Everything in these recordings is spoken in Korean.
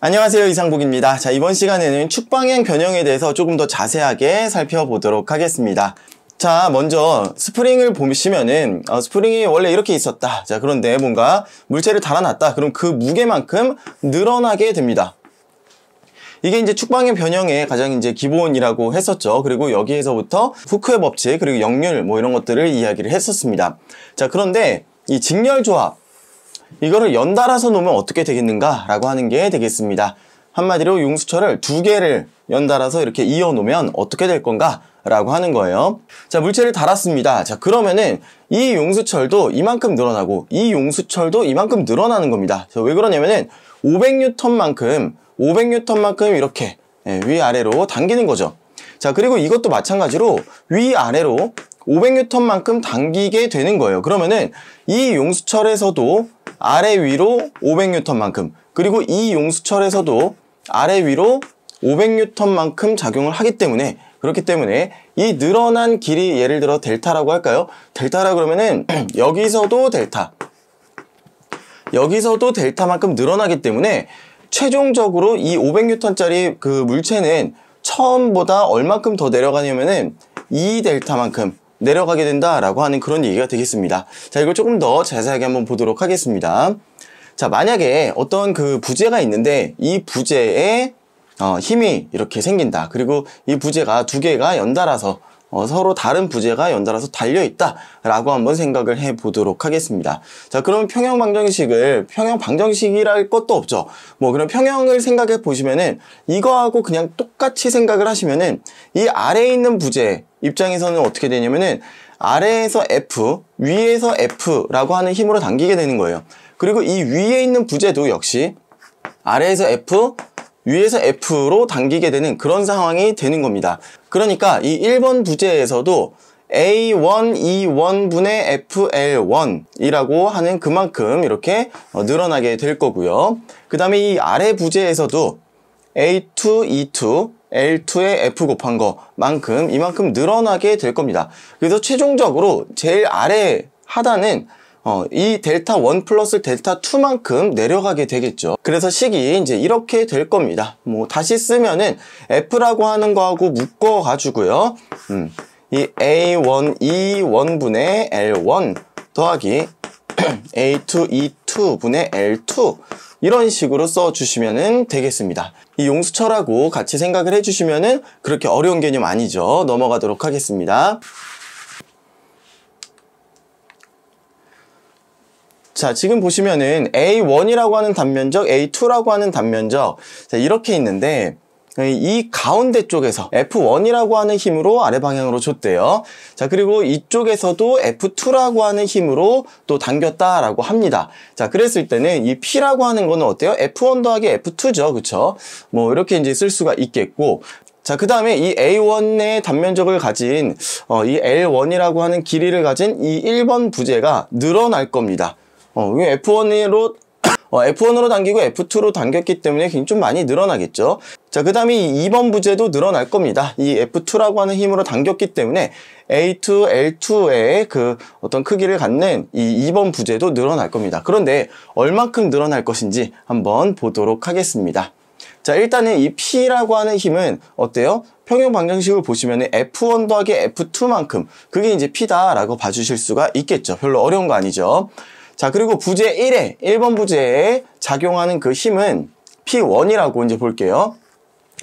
안녕하세요 이상복입니다. 자 이번 시간에는 축방향 변형에 대해서 조금 더 자세하게 살펴보도록 하겠습니다. 자 먼저 스프링을 보시면은 어, 스프링이 원래 이렇게 있었다. 자 그런데 뭔가 물체를 달아놨다. 그럼 그 무게만큼 늘어나게 됩니다. 이게 이제 축방의 변형의 가장 이제 기본이라고 했었죠. 그리고 여기에서부터 후크의 법칙, 그리고 역률 뭐 이런 것들을 이야기를 했었습니다. 자, 그런데 이 직렬 조합, 이거를 연달아서 놓으면 어떻게 되겠는가 라고 하는 게 되겠습니다. 한마디로 용수철을 두 개를 연달아서 이렇게 이어 놓으면 어떻게 될 건가 라고 하는 거예요. 자 물체를 달았습니다. 자 그러면은 이 용수철도 이만큼 늘어나고 이 용수철도 이만큼 늘어나는 겁니다. 자, 왜 그러냐면은 500N만큼 500N만큼 이렇게 예, 위아래로 당기는 거죠. 자 그리고 이것도 마찬가지로 위아래로 500N만큼 당기게 되는 거예요. 그러면은 이 용수철에서도 아래 위로 500N만큼 그리고 이 용수철에서도 아래 위로 500N만큼 작용을 하기 때문에 그렇기 때문에 이 늘어난 길이 예를 들어 델타라고 할까요? 델타라 그러면은 여기서도 델타 여기서도 델타만큼 늘어나기 때문에 최종적으로 이 500N짜리 그 물체는 처음보다 얼만큼 더 내려가냐면은 2델타만큼 내려가게 된다라고 하는 그런 얘기가 되겠습니다. 자, 이걸 조금 더 자세하게 한번 보도록 하겠습니다. 자, 만약에 어떤 그 부재가 있는데 이 부재에 어, 힘이 이렇게 생긴다. 그리고 이 부재가 두 개가 연달아서 어, 서로 다른 부재가 연달아서 달려있다 라고 한번 생각을 해보도록 하겠습니다 자 그러면 평형 방정식을 평형 방정식이랄 것도 없죠 뭐 그럼 평형을 생각해 보시면은 이거하고 그냥 똑같이 생각을 하시면은 이 아래에 있는 부재 입장에서는 어떻게 되냐면은 아래에서 F, 위에서 F라고 하는 힘으로 당기게 되는 거예요 그리고 이 위에 있는 부재도 역시 아래에서 F, 위에서 F로 당기게 되는 그런 상황이 되는 겁니다. 그러니까 이 1번 부제에서도 A1, E1분의 FL1이라고 하는 그만큼 이렇게 어, 늘어나게 될 거고요. 그 다음에 이 아래 부제에서도 A2, E2, L2의 F 곱한 것만큼 이만큼 늘어나게 될 겁니다. 그래서 최종적으로 제일 아래 하단은 어, 이 델타 1 플러스 델타 2만큼 내려가게 되겠죠. 그래서 식이 이제 이렇게 될 겁니다. 뭐 다시 쓰면은 F라고 하는 거하고 묶어가지고요. 음, 이 A1, E1분의 L1 더하기 A2, E2분의 L2 이런 식으로 써주시면 되겠습니다. 이 용수철하고 같이 생각을 해주시면 그렇게 어려운 개념 아니죠. 넘어가도록 하겠습니다. 자 지금 보시면은 A1이라고 하는 단면적, A2라고 하는 단면적 자, 이렇게 있는데 이 가운데 쪽에서 F1이라고 하는 힘으로 아래 방향으로 줬대요. 자 그리고 이쪽에서도 F2라고 하는 힘으로 또 당겼다라고 합니다. 자 그랬을 때는 이 P라고 하는 거는 어때요? F1 더하기 F2죠. 그쵸? 뭐 이렇게 이제 쓸 수가 있겠고 자, 그 다음에 이 A1의 단면적을 가진 어, 이 L1이라고 하는 길이를 가진 이 1번 부재가 늘어날 겁니다. 어, F1으로 어, F1으로 당기고 F2로 당겼기 때문에 좀 많이 늘어나겠죠. 자, 그 다음에 2번 부재도 늘어날 겁니다. 이 F2라고 하는 힘으로 당겼기 때문에 A2, L2의 그 어떤 크기를 갖는 이 2번 부재도 늘어날 겁니다. 그런데 얼만큼 늘어날 것인지 한번 보도록 하겠습니다. 자, 일단은 이 P라고 하는 힘은 어때요? 평형 방정식을 보시면 F1 더하기 F2만큼 그게 이제 P다라고 봐주실 수가 있겠죠. 별로 어려운 거 아니죠. 자, 그리고 부제 1에 1번 부제에 작용하는 그 힘은 P1이라고 이제 볼게요.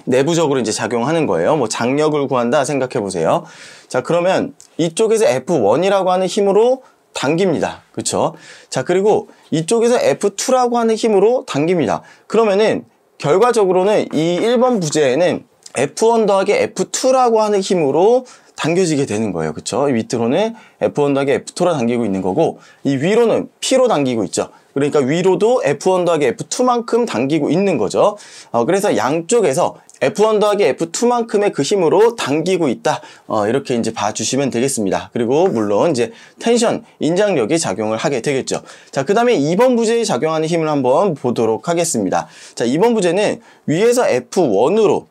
내부적으로 이제 작용하는 거예요. 뭐 장력을 구한다 생각해 보세요. 자, 그러면 이쪽에서 F1이라고 하는 힘으로 당깁니다. 그렇죠? 자, 그리고 이쪽에서 F2라고 하는 힘으로 당깁니다. 그러면은 결과적으로는 이 1번 부재에는 F1 더하기 F2라고 하는 힘으로 당겨지게 되는 거예요. 그렇죠? 밑으로는 F1 더하기 F2로 당기고 있는 거고 이 위로는 P로 당기고 있죠. 그러니까 위로도 F1 더하기 F2만큼 당기고 있는 거죠. 어, 그래서 양쪽에서 F1 더하기 F2만큼의 그 힘으로 당기고 있다. 어, 이렇게 이제 봐주시면 되겠습니다. 그리고 물론 이제 텐션, 인장력이 작용을 하게 되겠죠. 자, 그 다음에 2번 부재에 작용하는 힘을 한번 보도록 하겠습니다. 자, 2번 부재는 위에서 F1으로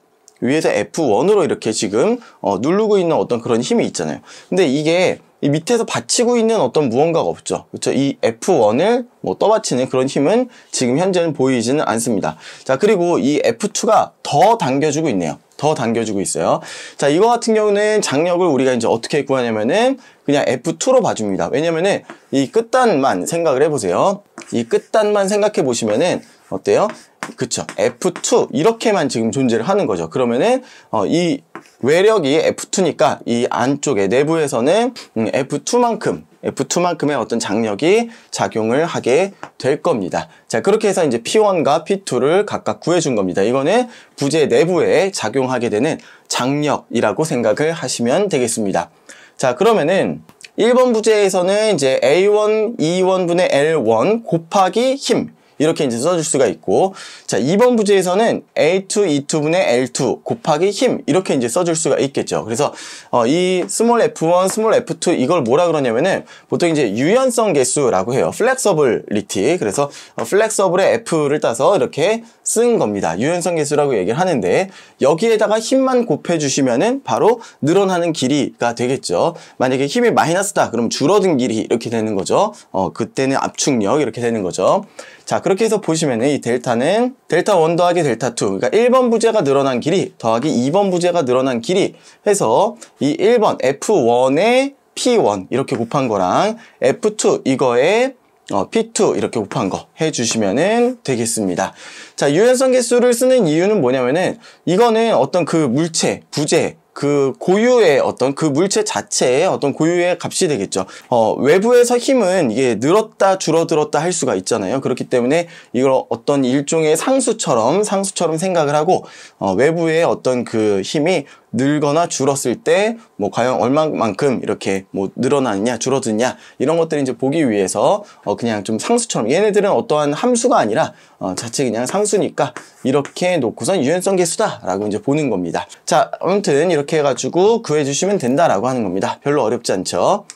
위에서 F1으로 이렇게 지금 어, 누르고 있는 어떤 그런 힘이 있잖아요. 근데 이게 이 밑에서 받치고 있는 어떤 무언가가 없죠. 그렇죠? 이 F1을 뭐 떠받치는 그런 힘은 지금 현재는 보이지는 않습니다. 자, 그리고 이 F2가 더 당겨주고 있네요. 더 당겨주고 있어요. 자, 이거 같은 경우는 장력을 우리가 이제 어떻게 구하냐면은 그냥 F2로 봐줍니다. 왜냐면은 이 끝단만 생각을 해보세요. 이 끝단만 생각해보시면은 어때요? 그쵸 F2 이렇게만 지금 존재를 하는 거죠 그러면은 어, 이 외력이 F2니까 이 안쪽에 내부에서는 음, F2만큼 F2만큼의 어떤 장력이 작용을 하게 될 겁니다. 자, 그렇게 해서 이제 P1과 P2를 각각 구해준 겁니다. 이거는 부재 내부에 작용하게 되는 장력이라고 생각을 하시면 되겠습니다. 자, 그러면은 1번 부재에서는 이제 A1, E1분의 L1 곱하기 힘 이렇게 이제 써줄 수가 있고 자 2번 부제에서는 a 2 E2분의 L2 곱하기 힘 이렇게 이제 써줄 수가 있겠죠 그래서 어, 이 스몰 F1, 스몰 F2 이걸 뭐라 그러냐면은 보통 이제 유연성 개수라고 해요 플렉서블리티 그래서 어, 플렉서블의 F를 따서 이렇게 쓴 겁니다 유연성 개수라고 얘기를 하는데 여기에다가 힘만 곱해주시면은 바로 늘어나는 길이가 되겠죠 만약에 힘이 마이너스다 그럼 줄어든 길이 이렇게 되는 거죠 어, 그때는 압축력 이렇게 되는 거죠 자 그렇게 해서 보시면 이 델타는 델타 1 더하기 델타 2 그러니까 1번 부재가 늘어난 길이 더하기 2번 부재가 늘어난 길이 해서 이 1번 F1의 P1 이렇게 곱한 거랑 F2 이거에 어, P2 이렇게 곱한 거 해주시면 되겠습니다. 자, 유연성 개수를 쓰는 이유는 뭐냐면은 이거는 어떤 그 물체, 부재, 그 고유의 어떤 그 물체 자체의 어떤 고유의 값이 되겠죠. 어, 외부에서 힘은 이게 늘었다 줄어들었다 할 수가 있잖아요. 그렇기 때문에 이걸 어떤 일종의 상수처럼 상수처럼 생각을 하고 어, 외부의 어떤 그 힘이 늘거나 줄었을 때 뭐 과연 얼마만큼 이렇게 뭐 늘어나느냐 줄어드냐 이런 것들을 이제 보기 위해서 어, 그냥 좀 상수처럼 얘네들은 어떠한 함수가 아니라 어, 자체 그냥 상수니까 이렇게 놓고선 유연성 개수다라고 이제 보는 겁니다. 자, 아무튼 이렇게 해가지고 구해주시면 된다라고 하는 겁니다. 별로 어렵지 않죠?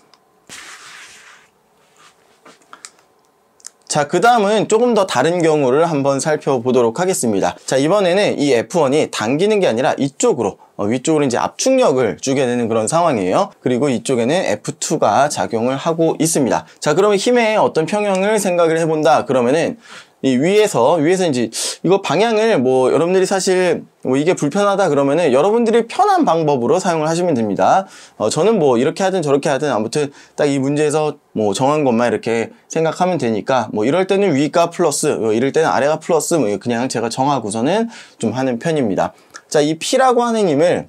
자, 그 다음은 조금 더 다른 경우를 한번 살펴보도록 하겠습니다. 자, 이번에는 이 F1이 당기는 게 아니라 이쪽으로 어, 위쪽으로 이제 압축력을 주게 되는 그런 상황이에요. 그리고 이쪽에는 F2가 작용을 하고 있습니다. 자, 그러면 힘의 어떤 평형을 생각을 해본다. 그러면은 이 위에서 위에서 이제 이거 방향을 뭐 여러분들이 사실 뭐 이게 불편하다 그러면은 여러분들이 편한 방법으로 사용을 하시면 됩니다. 어, 저는 뭐 이렇게 하든 저렇게 하든 아무튼 딱 이 문제에서 뭐 정한 것만 이렇게 생각하면 되니까 뭐 이럴 때는 위가 플러스, 뭐 이럴 때는 아래가 플러스 뭐 그냥 제가 정하고서는 좀 하는 편입니다. 자, 이 P라고 하는 힘을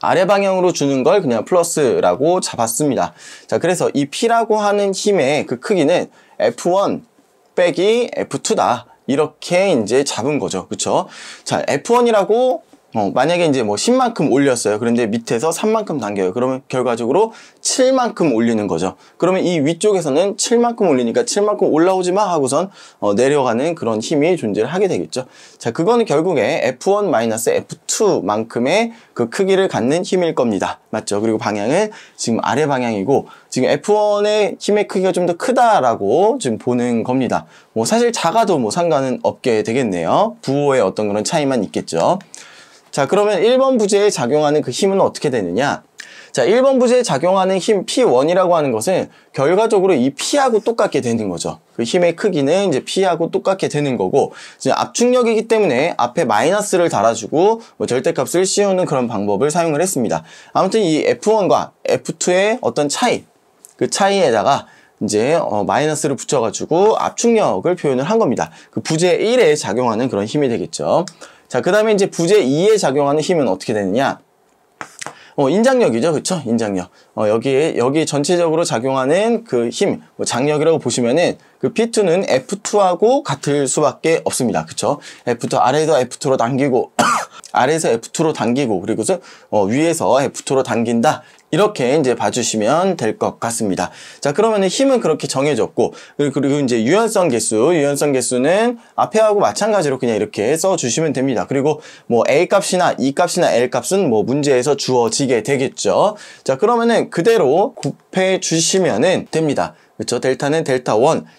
아래 방향으로 주는 걸 그냥 플러스라고 잡았습니다. 자, 그래서 이 P라고 하는 힘의 그 크기는 F1 빼기 F2다. 이렇게 이제 잡은 거죠. 그쵸? 자, F1이라고 어, 만약에 이제 뭐 10만큼 올렸어요. 그런데 밑에서 3만큼 당겨요. 그러면 결과적으로 7만큼 올리는 거죠. 그러면 이 위쪽에서는 7만큼 올리니까 7만큼 올라오지 마 하고선 어, 내려가는 그런 힘이 존재를 하게 되겠죠. 자, 그거는 결국에 F1-F2만큼의 그 크기를 갖는 힘일 겁니다. 맞죠? 그리고 방향은 지금 아래 방향이고 지금 F1의 힘의 크기가 좀 더 크다라고 지금 보는 겁니다. 뭐 사실 작아도 뭐 상관은 없게 되겠네요. 부호의 어떤 그런 차이만 있겠죠. 자 그러면 1번 부재에 작용하는 그 힘은 어떻게 되느냐 자 1번 부재에 작용하는 힘 P1이라고 하는 것은 결과적으로 이 P하고 똑같게 되는 거죠 그 힘의 크기는 이제 P하고 똑같게 되는 거고 지금 압축력이기 때문에 앞에 마이너스를 달아주고 뭐 절대값을 씌우는 그런 방법을 사용을 했습니다 아무튼 이 F1과 F2의 어떤 차이 그 차이에다가 이제 어, 마이너스를 붙여가지고 압축력을 표현을 한 겁니다. 그 부재 1에 작용하는 그런 힘이 되겠죠. 자, 그 다음에 이제 부재 2에 작용하는 힘은 어떻게 되느냐? 어, 인장력이죠. 그쵸? 인장력. 어, 여기에, 여기 전체적으로 작용하는 그 힘, 뭐 장력이라고 보시면은 그 P2는 F2하고 같을 수밖에 없습니다. 그쵸? F2, 아래에서 F2로 당기고, 아래에서 F2로 당기고, 그리고서 어, 위에서 F2로 당긴다. 이렇게 이제 봐주시면 될 것 같습니다. 자 그러면 힘은 그렇게 정해졌고 그리고 이제 유연성 개수 유연성 개수는 앞에하고 마찬가지로 그냥 이렇게 써주시면 됩니다. 그리고 뭐 A 값이나 E 값이나 L 값은 뭐 문제에서 주어지게 되겠죠. 자 그러면은 그대로 곱해 주시면 됩니다. 그렇죠? 델타는 델타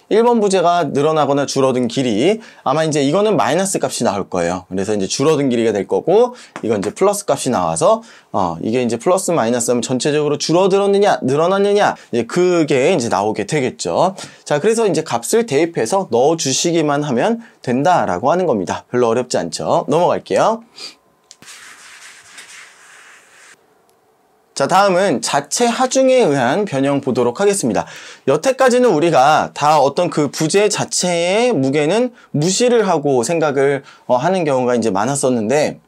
1, 1번 부재가 늘어나거나 줄어든 길이 아마 이제 이거는 마이너스 값이 나올 거예요. 그래서 이제 줄어든 길이가 될 거고 이건 이제 플러스 값이 나와서 어, 이게 이제 플러스 마이너스 하면 전체적으로 줄어들었느냐 늘어났느냐 이제 그게 이제 나오게 되겠죠. 자, 그래서 이제 값을 대입해서 넣어 주시기만 하면 된다라고 하는 겁니다. 별로 어렵지 않죠? 넘어갈게요. 자 다음은 자체 하중에 의한 변형 보도록 하겠습니다. 여태까지는 우리가 다 어떤 그 부재 자체의 무게는 무시를 하고 생각을 어, 하는 경우가 이제 많았었는데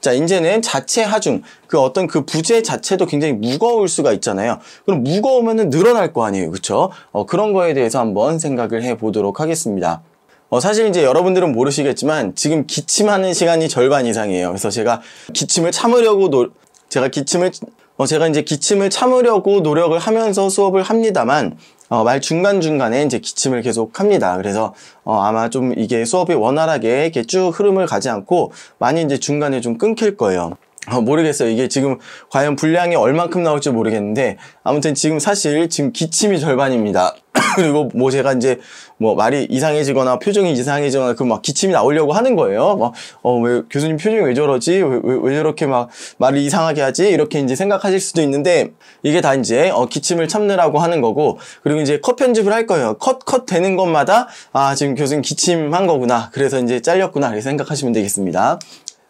자 이제는 자체 하중 그 어떤 그 부재 자체도 굉장히 무거울 수가 있잖아요 그럼 무거우면 늘어날 거 아니에요 그쵸 어, 그런 거에 대해서 한번 생각을 해 보도록 하겠습니다 어, 사실 이제 여러분들은 모르시겠지만 지금 기침하는 시간이 절반 이상이에요 그래서 제가 기침을 참으려고 노... 제가 기침을 어, 제가 이제 기침을 참으려고 노력을 하면서 수업을 합니다만 어, 말 중간중간에 이제 기침을 계속 합니다. 그래서 어, 아마 좀 이게 수업이 원활하게 이렇게 쭉 흐름을 가지 않고 많이 이제 중간에 좀 끊길 거예요. 어, 모르겠어요. 이게 지금 과연 분량이 얼만큼 나올지 모르겠는데 아무튼 지금 사실 지금 기침이 절반입니다. 그리고 뭐 제가 이제 뭐 말이 이상해지거나 표정이 이상해지거나 그 막 기침이 나오려고 하는 거예요. 막 어 왜 교수님 표정이 왜 저러지? 왜, 왜, 왜 저렇게 막 말을 이상하게 하지? 이렇게 이제 생각하실 수도 있는데 이게 다 이제 어 기침을 참느라고 하는 거고 그리고 이제 컷 편집을 할 거예요. 컷컷 되는 것마다 아 지금 교수님 기침한 거구나. 그래서 이제 잘렸구나. 이렇게 생각하시면 되겠습니다.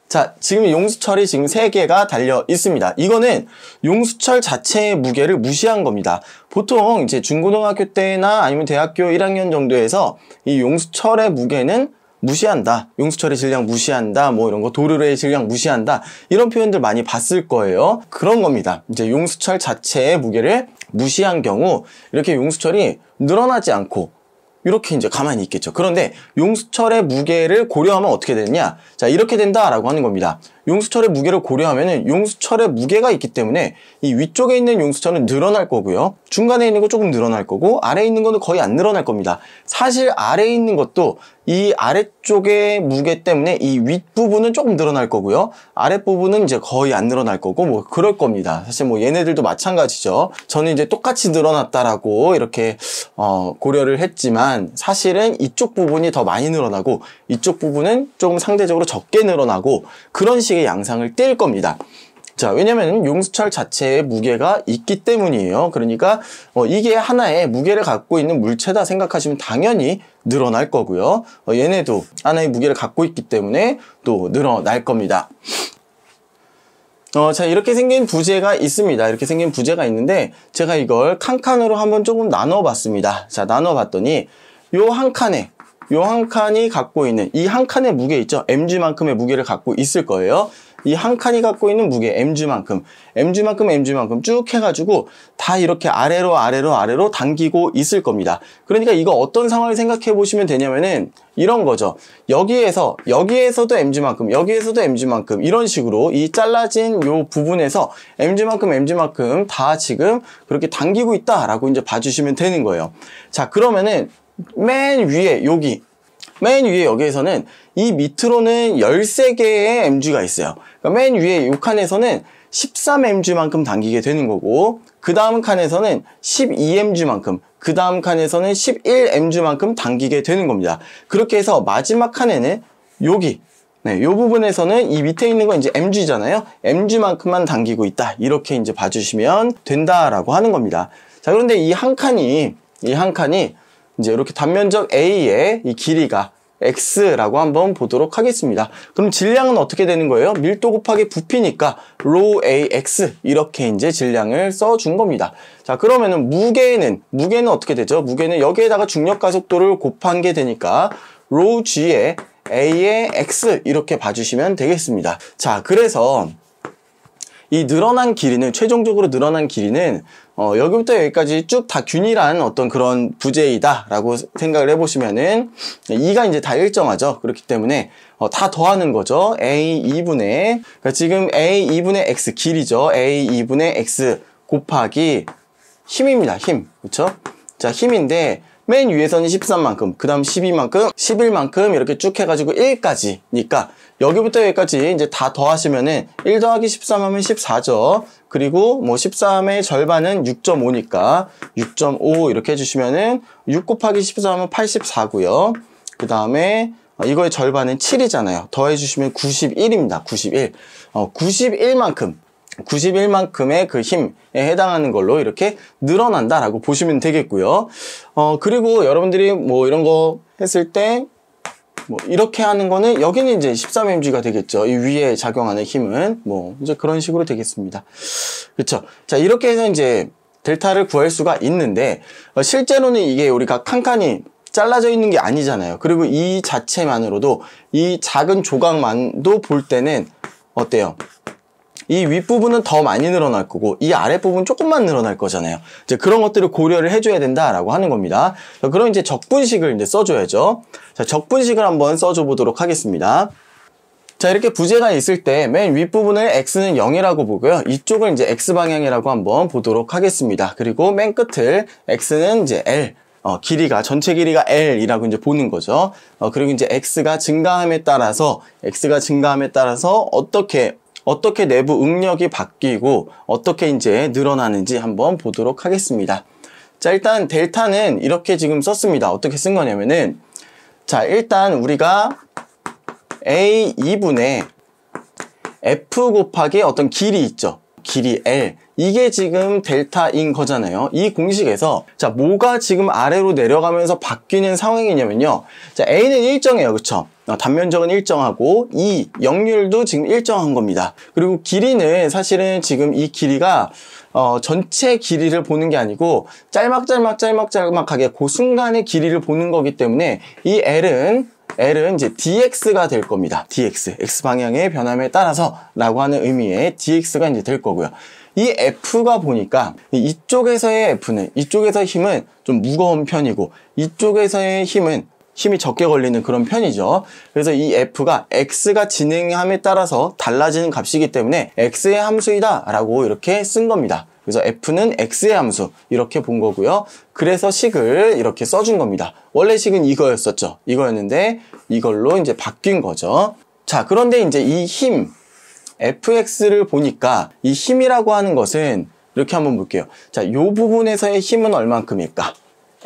자, 지금 용수철이 지금 3개가 달려 있습니다. 이거는 용수철 자체의 무게를 무시한 겁니다. 보통 이제 중고등학교 때나 아니면 대학교 1학년 정도에서 이 용수철의 무게는 무시한다. 용수철의 질량 무시한다. 뭐 이런 거 도르래의 질량 무시한다. 이런 표현들 많이 봤을 거예요. 그런 겁니다. 이제 용수철 자체의 무게를 무시한 경우 이렇게 용수철이 늘어나지 않고 이렇게 이제 가만히 있겠죠. 그런데 용수철의 무게를 고려하면 어떻게 되느냐? 자, 이렇게 된다라고 하는 겁니다. 용수철의 무게를 고려하면 용수철의 무게가 있기 때문에 이 위쪽에 있는 용수철은 늘어날 거고요. 중간에 있는 거 조금 늘어날 거고 아래에 있는 거는 거의 안 늘어날 겁니다. 사실 아래에 있는 것도 이 아래쪽의 무게 때문에 이 윗부분은 조금 늘어날 거고요. 아랫부분은 이제 거의 안 늘어날 거고 뭐 그럴 겁니다. 사실 뭐 얘네들도 마찬가지죠. 저는 이제 똑같이 늘어났다라고 이렇게 어 고려를 했지만 사실은 이쪽 부분이 더 많이 늘어나고 이쪽 부분은 조금 상대적으로 적게 늘어나고 그런 식의 식의 양상을 띨 겁니다. 자, 왜냐면 용수철 자체의 무게가 있기 때문이에요. 그러니까 어, 이게 하나의 무게를 갖고 있는 물체다 생각하시면 당연히 늘어날 거고요. 어, 얘네도 하나의 무게를 갖고 있기 때문에 또 늘어날 겁니다. 어, 자, 이렇게 생긴 부재가 있습니다. 이렇게 생긴 부재가 있는데 제가 이걸 칸칸으로 한번 조금 나눠봤습니다. 자, 나눠봤더니 요 한 칸에 요한 칸이 갖고 있는 이 한 칸의 무게 있죠? mg만큼의 무게를 갖고 있을 거예요. 이 한 칸이 갖고 있는 무게 mg만큼, mg만큼, mg만큼 쭉 해가지고 다 이렇게 아래로 아래로 아래로 당기고 있을 겁니다. 그러니까 이거 어떤 상황을 생각해 보시면 되냐면은 이런 거죠. 여기에서 여기에서도 mg만큼, 여기에서도 mg만큼 이런 식으로 이 잘라진 요 부분에서 mg만큼, mg만큼 다 지금 그렇게 당기고 있다라고 이제 봐주시면 되는 거예요. 자 그러면은 맨 위에 여기 맨 위에 여기에서는 이 밑으로는 13개의 MG가 있어요. 그러니까 맨 위에 이 칸에서는 13mg만큼 당기게 되는 거고 그 다음 칸에서는 12mg만큼 그 다음 칸에서는 11mg만큼 당기게 되는 겁니다. 그렇게 해서 마지막 칸에는 여기 네, 이 부분에서는 이 밑에 있는 건 이제 mg잖아요. mg만큼만 당기고 있다. 이렇게 이제 봐주시면 된다라고 하는 겁니다. 자, 그런데 이 한 칸이, 이 한 칸이 이제 이렇게 단면적 A의 이 길이가 X라고 한번 보도록 하겠습니다. 그럼 질량은 어떻게 되는 거예요? 밀도 곱하기 부피니까 ρ A X 이렇게 이제 질량을 써준 겁니다. 자 그러면은 무게는 무게는 어떻게 되죠? 무게는 여기에다가 중력 가속도를 곱한 게 되니까 ρ g 의 A의 X 이렇게 봐주시면 되겠습니다. 자 그래서 이 늘어난 길이는 최종적으로 늘어난 길이는 어, 여기부터 여기까지 쭉 다 균일한 어떤 그런 부재이다라고 생각을 해보시면은 2가 이제 다 일정하죠. 그렇기 때문에 어, 다 더하는 거죠. a 2분의 그러니까 지금 a 2분의 x 길이죠. a 2분의 x 곱하기 힘입니다. 힘 그렇죠? 자 힘인데 맨 위에서는 13만큼, 그 다음 12만큼, 11만큼 이렇게 쭉 해가지고 1까지니까 여기부터 여기까지 이제 다 더하시면은 1 더하기 13 하면 14죠. 그리고 뭐 13의 절반은 6.5니까 6.5 이렇게 해주시면은 6 곱하기 14 하면 84고요. 그 다음에 이거의 절반은 7이잖아요. 더해주시면 91입니다. 91. 어, 91만큼 91만큼의 그 힘에 해당하는 걸로 이렇게 늘어난다라고 보시면 되겠고요. 어, 그리고 여러분들이 뭐 이런 거 했을 때뭐 이렇게 하는 거는 여기는 이제 13mg가 되겠죠. 이 위에 작용하는 힘은 뭐 이제 그런 식으로 되겠습니다. 그렇죠. 자 이렇게 해서 이제 델타를 구할 수가 있는데 어, 실제로는 이게 우리가 칸칸이 잘라져 있는 게 아니잖아요. 그리고 이 자체만으로도 이 작은 조각만도 볼 때는 어때요? 이 윗부분은 더 많이 늘어날 거고 이 아랫부분 조금만 늘어날 거잖아요. 이제 그런 것들을 고려를 해줘야 된다라고 하는 겁니다. 그럼 이제 적분식을 이제 써줘야죠. 자, 적분식을 한번 써줘 보도록 하겠습니다. 자 이렇게 부재가 있을 때 맨 윗부분을 x는 0이라고 보고요 이쪽을 이제 x방향이라고 한번 보도록 하겠습니다 그리고 맨 끝을 x는 이제 l 어, 길이가 전체 길이가 L이라고 이제 보는 거죠. 어, 그리고 이제 X가 증가함에 따라서 X가 증가함에 따라서 어떻게 어떻게 내부 응력이 바뀌고 어떻게 이제 늘어나는지 한번 보도록 하겠습니다. 자 일단 델타는 이렇게 지금 썼습니다. 어떻게 쓴 거냐면은 자 일단 우리가 a 2분의 f 곱하기 어떤 길이 있죠. 길이 L 이게 지금 델타인 거잖아요 이 공식에서 자 뭐가 지금 아래로 내려가면서 바뀌는 상황이냐면요 자 A는 일정해요 그쵸 어, 단면적은 일정하고 이 역률도 지금 일정한 겁니다. 그리고 길이는 사실은 지금 이 길이가 어, 전체 길이를 보는 게 아니고 짤막짤막 짤막짤막하게 그 순간의 길이를 보는 거기 때문에 이 L은 L은 이제 dx가 될 겁니다. dx, x 방향의 변함에 따라서 라고 하는 의미의 dx가 이제 될 거고요. 이 F가 보니까 이쪽에서의 F는 이쪽에서의 힘은 좀 무거운 편이고 이쪽에서의 힘은 힘이 적게 걸리는 그런 편이죠. 그래서 이 F가 X가 진행함에 따라서 달라지는 값이기 때문에 X의 함수이다 라고 이렇게 쓴 겁니다. 그래서 F는 X의 함수 이렇게 본 거고요. 그래서 식을 이렇게 써준 겁니다. 원래 식은 이거였었죠. 이거였는데 이걸로 이제 바뀐 거죠. 자 그런데 이제 이 힘 fx를 보니까 이 힘이라고 하는 것은 이렇게 한번 볼게요. 자, 이 부분에서의 힘은 얼만큼일까?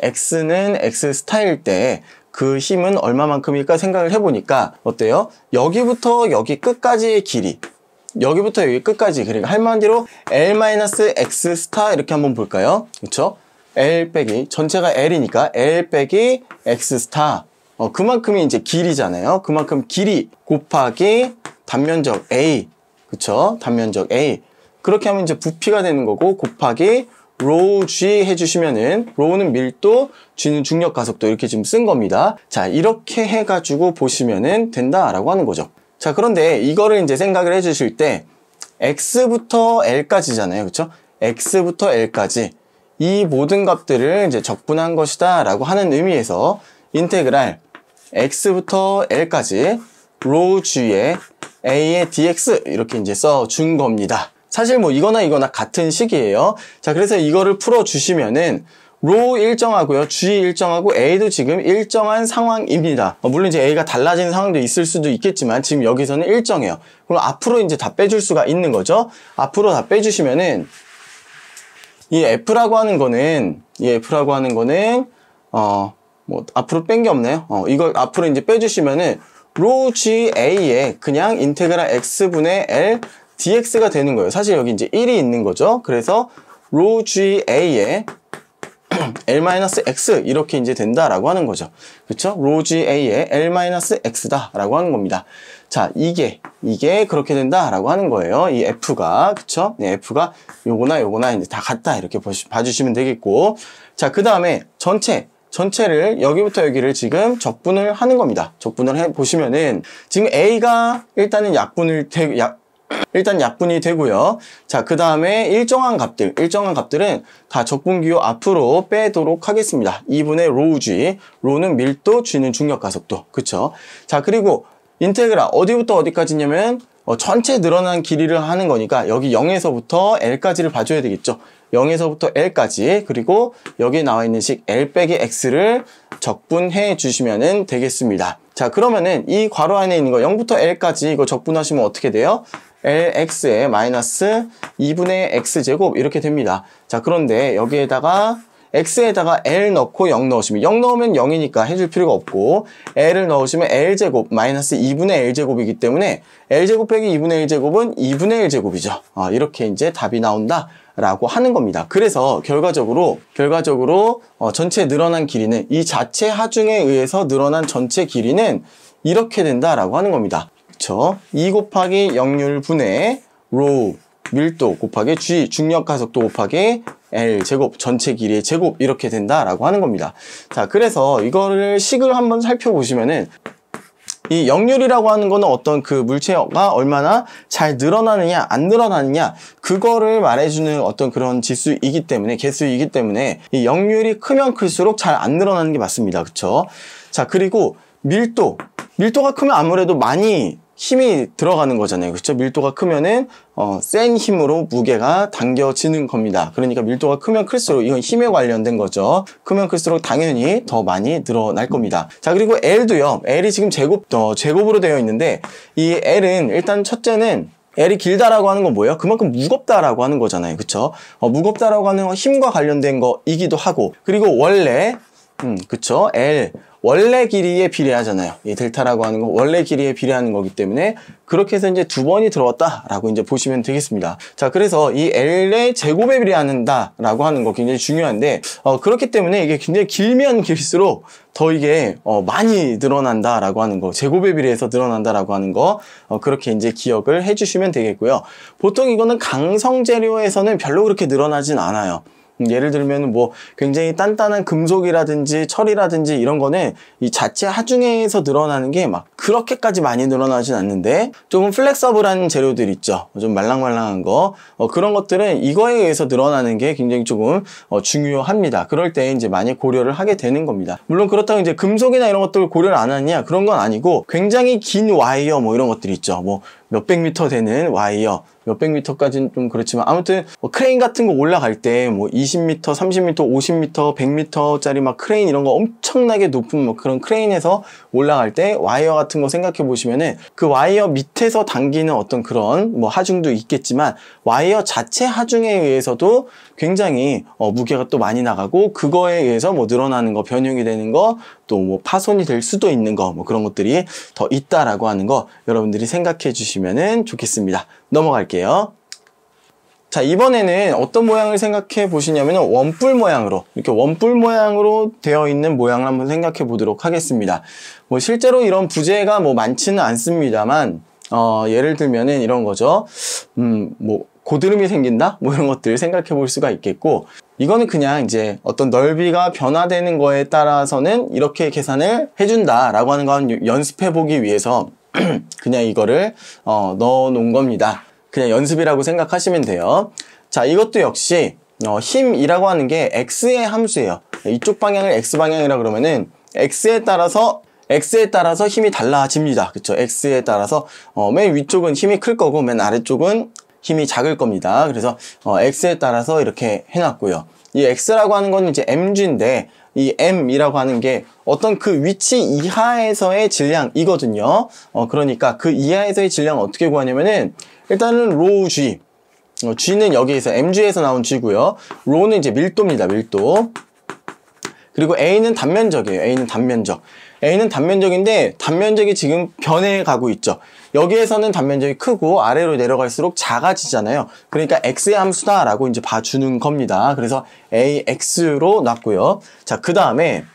x는 x 스타일 때그 힘은 얼마만큼일까 생각을 해보니까 어때요? 여기부터 여기 끝까지의 길이 여기부터 여기 끝까지 그러니까 할만디로 L-X 스타 이렇게 한번 볼까요? 그렇죠? L 빼기 전체가 L이니까 L 빼기 X 스타 어, 그만큼이 이제 길이잖아요. 그만큼 길이 곱하기 단면적 A 그렇죠? 단면적 A 그렇게 하면 이제 부피가 되는 거고 곱하기 로 o w G 해주시면은 로 o 는 밀도, G는 중력 가속도 이렇게 지금 쓴 겁니다. 자 이렇게 해가지고 보시면은 된다라고 하는 거죠. 자 그런데 이거를 이제 생각을 해주실 때 x부터 l까지잖아요, 그렇죠? x부터 l까지 이 모든 값들을 이제 적분한 것이다 라고 하는 의미에서 인테그랄 x부터 l까지 로 o g의 a의 dx 이렇게 이제 써준 겁니다. 사실 뭐 이거나 이거나 같은 식이에요. 자, 그래서 이거를 풀어주시면은 row 일정하고요. G 일정하고 A도 지금 일정한 상황입니다. 어, 물론 이제 A가 달라지는 상황도 있을 수도 있겠지만 지금 여기서는 일정해요. 그럼 앞으로 이제 다 빼줄 수가 있는 거죠. 앞으로 다 빼주시면은 이 F라고 하는 거는 이 F라고 하는 거는 어뭐 앞으로 뺀 게 없네요. 어 이걸 앞으로 이제 빼주시면은 로 GA에 그냥 인테그랄 X분의 L dx가 되는 거예요. 사실 여기 이제 1이 있는 거죠. 그래서 rho ga에 L-X 이렇게 이제 된다라고 하는 거죠. 그렇죠? rho ga의 L-X다라고 하는 겁니다. 자, 이게 이게 그렇게 된다라고 하는 거예요. 이 F가 그렇죠? 네, F가 요거나 요거나 이제 다 같다 이렇게 보시, 봐주시면 되겠고 자, 그 다음에 전체 전체를 여기부터 여기를 지금 적분을 하는 겁니다. 적분을 해 보시면은 지금 A가 일단은 약분을 되, 약, 일단 약분이 되고요. 자, 그 다음에 일정한 값들, 일정한 값들은 다 적분기호 앞으로 빼도록 하겠습니다. 2분의 로우 G, 로는 밀도, G는 중력가속도, 그쵸? 자, 그리고 인테그라 어디부터 어디까지냐면 어, 전체 늘어난 길이를 하는 거니까 여기 0에서부터 L까지를 봐줘야 되겠죠. 0에서부터 L까지 그리고 여기 나와 있는 식 L 빼기 X를 적분해 주시면 되겠습니다. 자 그러면은 이 괄호 안에 있는 거 0부터 L까지 이거 적분하시면 어떻게 돼요? lx의 마이너스 2분의 x제곱 이렇게 됩니다. 자 그런데 여기에다가 x에다가 l 넣고 0 넣으시면 0 넣으면 0이니까 해줄 필요가 없고 l을 넣으시면 l제곱 마이너스 2분의 l제곱이기 때문에 l제곱 빼기 2분의 1제곱은 2분의 1제곱이죠. 아, 이렇게 이제 답이 나온다. 라고 하는 겁니다. 그래서 결과적으로 결과적으로 어, 전체 늘어난 길이는 이 자체 하중에 의해서 늘어난 전체 길이는 이렇게 된다라고 하는 겁니다. 그쵸? 2 곱하기 역률 분의 로 밀도 곱하기 g 중력 가속도 곱하기 L 제곱 전체 길이의 제곱 이렇게 된다라고 하는 겁니다. 자 그래서 이거를 식을 한번 살펴보시면은 이 역률이라고 하는 거는 어떤 그 물체가 얼마나 잘 늘어나느냐 안 늘어나느냐 그거를 말해주는 어떤 그런 지수이기 때문에 개수이기 때문에 이 역률이 크면 클수록 잘 안 늘어나는 게 맞습니다. 그쵸? 자 그리고 밀도 밀도가 크면 아무래도 많이 힘이 들어가는 거잖아요. 그렇죠? 밀도가 크면은 어, 센 힘으로 무게가 당겨지는 겁니다. 그러니까 밀도가 크면 클수록 이건 힘에 관련된 거죠. 크면 클수록 당연히 더 많이 늘어날 겁니다. 자 그리고 L도요. L이 지금 제곱 어, 제곱으로 되어 있는데 이 L은 일단 첫째는 L이 길다라고 하는 건 뭐예요? 그만큼 무겁다라고 하는 거잖아요. 그렇죠? 어, 무겁다라고 하는 건 힘과 관련된 거이기도 하고 그리고 원래 음, 그쵸? L 원래 길이에 비례하잖아요. 이 델타라고 하는 건 원래 길이에 비례하는 거기 때문에 그렇게 해서 이제 두 번이 들어왔다라고 이제 보시면 되겠습니다. 자, 그래서 이 L의 제곱에 비례하는다라고 하는 거 굉장히 중요한데 어, 그렇기 때문에 이게 굉장히 길면 길수록 더 이게 어, 많이 늘어난다라고 하는 거, 제곱에 비례해서 늘어난다라고 하는 거 어, 그렇게 이제 기억을 해주시면 되겠고요. 보통 이거는 강성 재료에서는 별로 그렇게 늘어나진 않아요. 음, 예를 들면 뭐 굉장히 단단한 금속이라든지 철이라든지 이런 거는 이 자체 하중에서 늘어나는 게 막 그렇게까지 많이 늘어나진 않는데 조금 플렉서블한 재료들 있죠. 좀 말랑말랑한 거 어, 그런 것들은 이거에 의해서 늘어나는 게 굉장히 조금 어, 중요합니다. 그럴 때 이제 많이 고려를 하게 되는 겁니다. 물론 그렇다고 이제 금속이나 이런 것들 을 고려를 안 하냐 느 그런 건 아니고 굉장히 긴 와이어 뭐 이런 것들 있죠. 뭐 몇백 미터 되는 와이어 몇백 미터까지는 좀 그렇지만 아무튼 뭐 크레인 같은 거 올라갈 때 뭐 20미터, 30미터, 50미터, 100미터짜리 막 크레인 이런 거 엄청나게 높은 뭐 그런 크레인에서 올라갈 때 와이어 같은 거 생각해 보시면은 그 와이어 밑에서 당기는 어떤 그런 뭐 하중도 있겠지만 와이어 자체 하중에 의해서도 굉장히 어, 무게가 또 많이 나가고 그거에 의해서 뭐 늘어나는 거, 변형이 되는 거, 또 뭐 파손이 될 수도 있는 거, 뭐 그런 것들이 더 있다라고 하는 거 여러분들이 생각해 주시면 좋겠습니다. 넘어갈게요. 자 이번에는 어떤 모양을 생각해 보시냐면 원뿔 모양으로 이렇게 원뿔 모양으로 되어 있는 모양을 한번 생각해 보도록 하겠습니다 뭐 실제로 이런 부재가 뭐 많지는 않습니다만 어, 예를 들면은 이런 거죠 음뭐 고드름이 생긴다? 뭐 이런 것들 생각해 볼 수가 있겠고 이거는 그냥 이제 어떤 넓이가 변화되는 거에 따라서는 이렇게 계산을 해준다 라고 하는 건 연습해 보기 위해서 그냥 이거를 어, 넣어 놓은 겁니다 그냥 연습이라고 생각하시면 돼요 자 이것도 역시 어, 힘이라고 하는 게 x의 함수예요 이쪽 방향을 x방향이라 그러면은 x에 따라서 x에 따라서 힘이 달라집니다. 그렇죠? x에 따라서 어, 맨 위쪽은 힘이 클 거고 맨 아래쪽은 힘이 작을 겁니다. 그래서 어, X에 따라서 이렇게 해놨고요. 이 X라고 하는 건 이제 MG인데 이 M이라고 하는 게 어떤 그 위치 이하에서의 질량이거든요. 어, 그러니까 그 이하에서의 질량 을 어떻게 구하냐면은 일단은 로우 G 어, G는 여기에서 MG에서 나온 G고요. 로우는 이제 밀도입니다. 밀도. 그리고 A는 단면적이에요. A는 단면적. A는 단면적인데 단면적이 지금 변해가고 있죠. 여기에서는 단면적이 크고 아래로 내려갈수록 작아지잖아요. 그러니까 x의 함수다라고 이제 봐주는 겁니다. 그래서 ax로 놨고요. 자, 그 다음에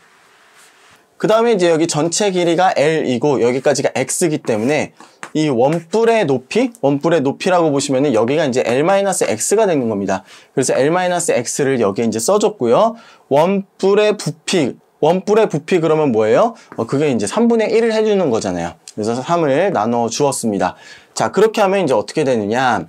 그 다음에 이제 여기 전체 길이가 L이고 여기까지가 X이기 때문에 이 원뿔의 높이, 원뿔의 높이라고 보시면은 여기가 이제 L-X가 되는 겁니다. 그래서 L-X를 여기에 이제 써줬고요. 원뿔의 부피, 원뿔의 부피 그러면 뭐예요? 어, 그게 이제 3분의 1을 해주는 거잖아요. 그래서 3을 나눠 주었습니다. 자 그렇게 하면 이제 어떻게 되느냐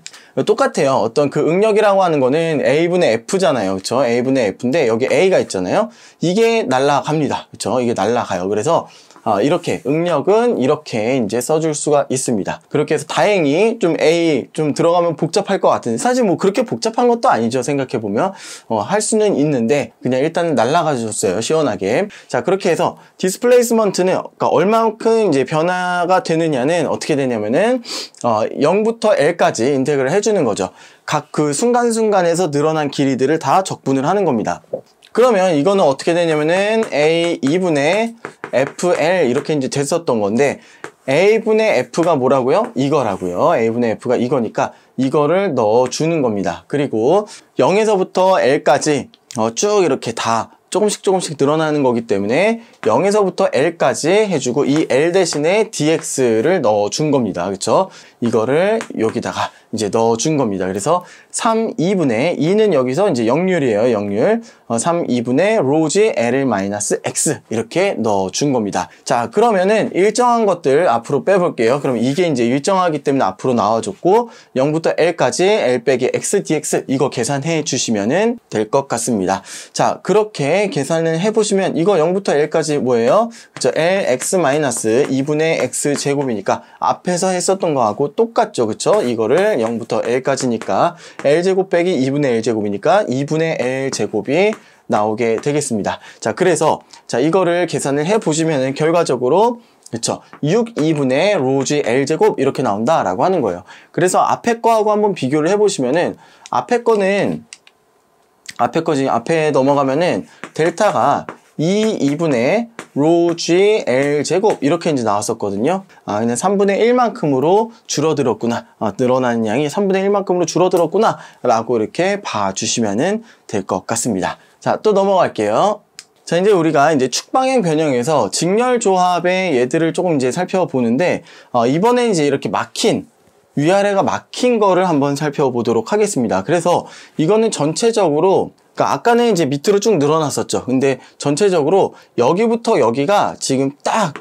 똑같아요 어떤 그 응력이라고 하는 거는 a분의 f잖아요 그쵸 a분의 f인데 여기 a가 있잖아요 이게 날라갑니다 그쵸 이게 날라가요 그래서 아, 이렇게 응력은 이렇게 이제 써줄 수가 있습니다. 그렇게 해서 다행히 좀 A 좀 들어가면 복잡할 것 같은데 사실 뭐 그렇게 복잡한 것도 아니죠 생각해보면 어, 할 수는 있는데 그냥 일단 날라가 주셨어요 시원하게 자 그렇게 해서 디스플레이스먼트는 그러니까 얼마만큼 이제 변화가 되느냐는 어떻게 되냐면은 어, 0부터 L까지 인테그를 해주는 거죠 각 그 순간순간에서 늘어난 길이들을 다 적분을 하는 겁니다 그러면 이거는 어떻게 되냐면은 A 2분의 FL 이렇게 이제 됐었던 건데 A분의 F가 뭐라고요? 이거라고요. A분의 F가 이거니까 이거를 넣어주는 겁니다. 그리고 0에서부터 L까지 어, 쭉 이렇게 다 조금씩 조금씩 늘어나는 거기 때문에 0에서부터 L까지 해주고 이 L 대신에 DX를 넣어준 겁니다. 그렇죠? 이거를 여기다가 이제 넣어준 겁니다. 그래서 3, 2분의 2는 여기서 이제 역률이에요. 역률. 어, 3, 2분의 로지 L을 마이너스 X 이렇게 넣어준 겁니다. 자, 그러면은 일정한 것들 앞으로 빼볼게요. 그럼 이게 이제 일정하기 때문에 앞으로 나와줬고 0부터 L까지 L 빼기 X, DX 이거 계산해 주시면될 것 같습니다. 자, 그렇게 계산을 해보시면 이거 0부터 L까지 마이너지 뭐예요? 그쵸? lx 2분의 x 제곱이니까 앞에서 했었던 거하고 똑같죠. 그쵸? 이거를 0부터 l까지니까 l제곱 빼기 2분의 l제곱이니까 2분의 l제곱이 나오게 되겠습니다. 자, 그래서 자 이거를 계산을 해보시면 결과적으로 그쵸? 6, 2분의 로지 L제곱 이렇게 나온다라고 하는 거예요. 그래서 앞에 거하고 한번 비교를 해보시면은 앞에 거는 앞에 거지 앞에 넘어가면은 델타가 2, 2분의 로 g l 제곱 이렇게 이제 나왔었거든요 아 그냥 3분의 1만큼으로 줄어들었구나 아, 늘어난 양이 3분의 1만큼으로 줄어들었구나 라고 이렇게 봐주시면 될 것 같습니다 자 또 넘어갈게요 자 이제 우리가 이제 축방향 변형에서 직렬 조합의 예들을 조금 이제 살펴보는데 어, 이번에 이제 이렇게 막힌 위아래가 막힌 거를 한번 살펴보도록 하겠습니다. 그래서 이거는 전체적으로 그러니까 아까는 이제 밑으로 쭉 늘어났었죠. 근데 전체적으로 여기부터 여기가 지금 딱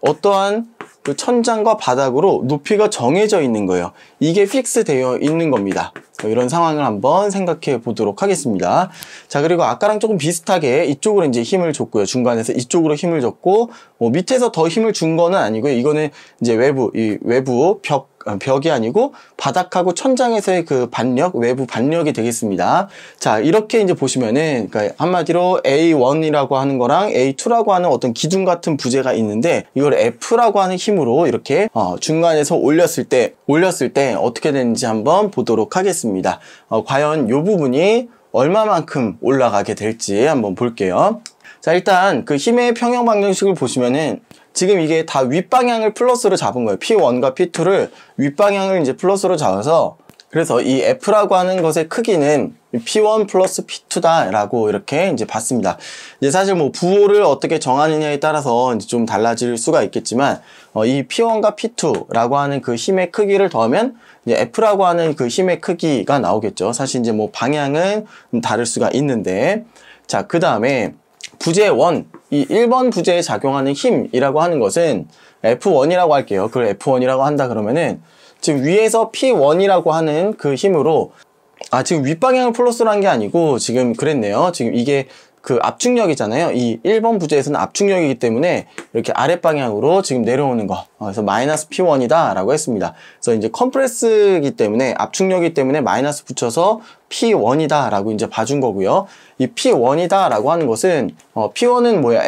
어떠한 그 천장과 바닥으로 높이가 정해져 있는 거예요. 이게 픽스 되어 있는 겁니다. 뭐 이런 상황을 한번 생각해 보도록 하겠습니다. 자 그리고 아까랑 조금 비슷하게 이쪽으로 이제 힘을 줬고요. 중간에서 이쪽으로 힘을 줬고 뭐 밑에서 더 힘을 준 거는 아니고요. 이거는 이제 외부 이 외부 벽 어, 벽이 아니고 바닥하고 천장에서의 그 반력, 외부 반력이 되겠습니다. 자, 이렇게 이제 보시면은, 그러니까 한마디로 A1이라고 하는 거랑 A2라고 하는 어떤 기둥 같은 부재가 있는데, 이걸 F라고 하는 힘으로 이렇게 어, 중간에서 올렸을 때, 올렸을 때 어떻게 되는지 한번 보도록 하겠습니다. 어, 과연 이 부분이 얼마만큼 올라가게 될지 한번 볼게요. 자 일단 그 힘의 평형 방정식을 보시면은 지금 이게 다 윗방향을 플러스로 잡은 거예요. P1과 P2를 윗방향을 이제 플러스로 잡아서 그래서 이 F라고 하는 것의 크기는 P1 플러스 P2다라고 이렇게 이제 봤습니다. 이제 사실 뭐 부호를 어떻게 정하느냐에 따라서 이제 좀 달라질 수가 있겠지만 어, 이 P1과 P2라고 하는 그 힘의 크기를 더하면 이제 F라고 하는 그 힘의 크기가 나오겠죠. 사실 이제 뭐 방향은 다를 수가 있는데 자, 그 다음에 부재 원, 이 1번 부재에 작용하는 힘이라고 하는 것은 F1이라고 할게요. 그걸 F1이라고 한다 그러면은 지금 위에서 P1이라고 하는 그 힘으로 아 지금 윗방향을 플러스로 한 게 아니고 지금 그랬네요. 지금 이게 그 압축력이잖아요. 이 1번 부재에서는 압축력이기 때문에 이렇게 아랫방향으로 지금 내려오는 거. 어, 그래서 마이너스 P1이다 라고 했습니다. 그래서 이제 컴프레스기 때문에 압축력이기 때문에 마이너스 붙여서 P1이다 라고 이제 봐준 거고요. 이 P1이다 라고 하는 것은 어, P1은 뭐야?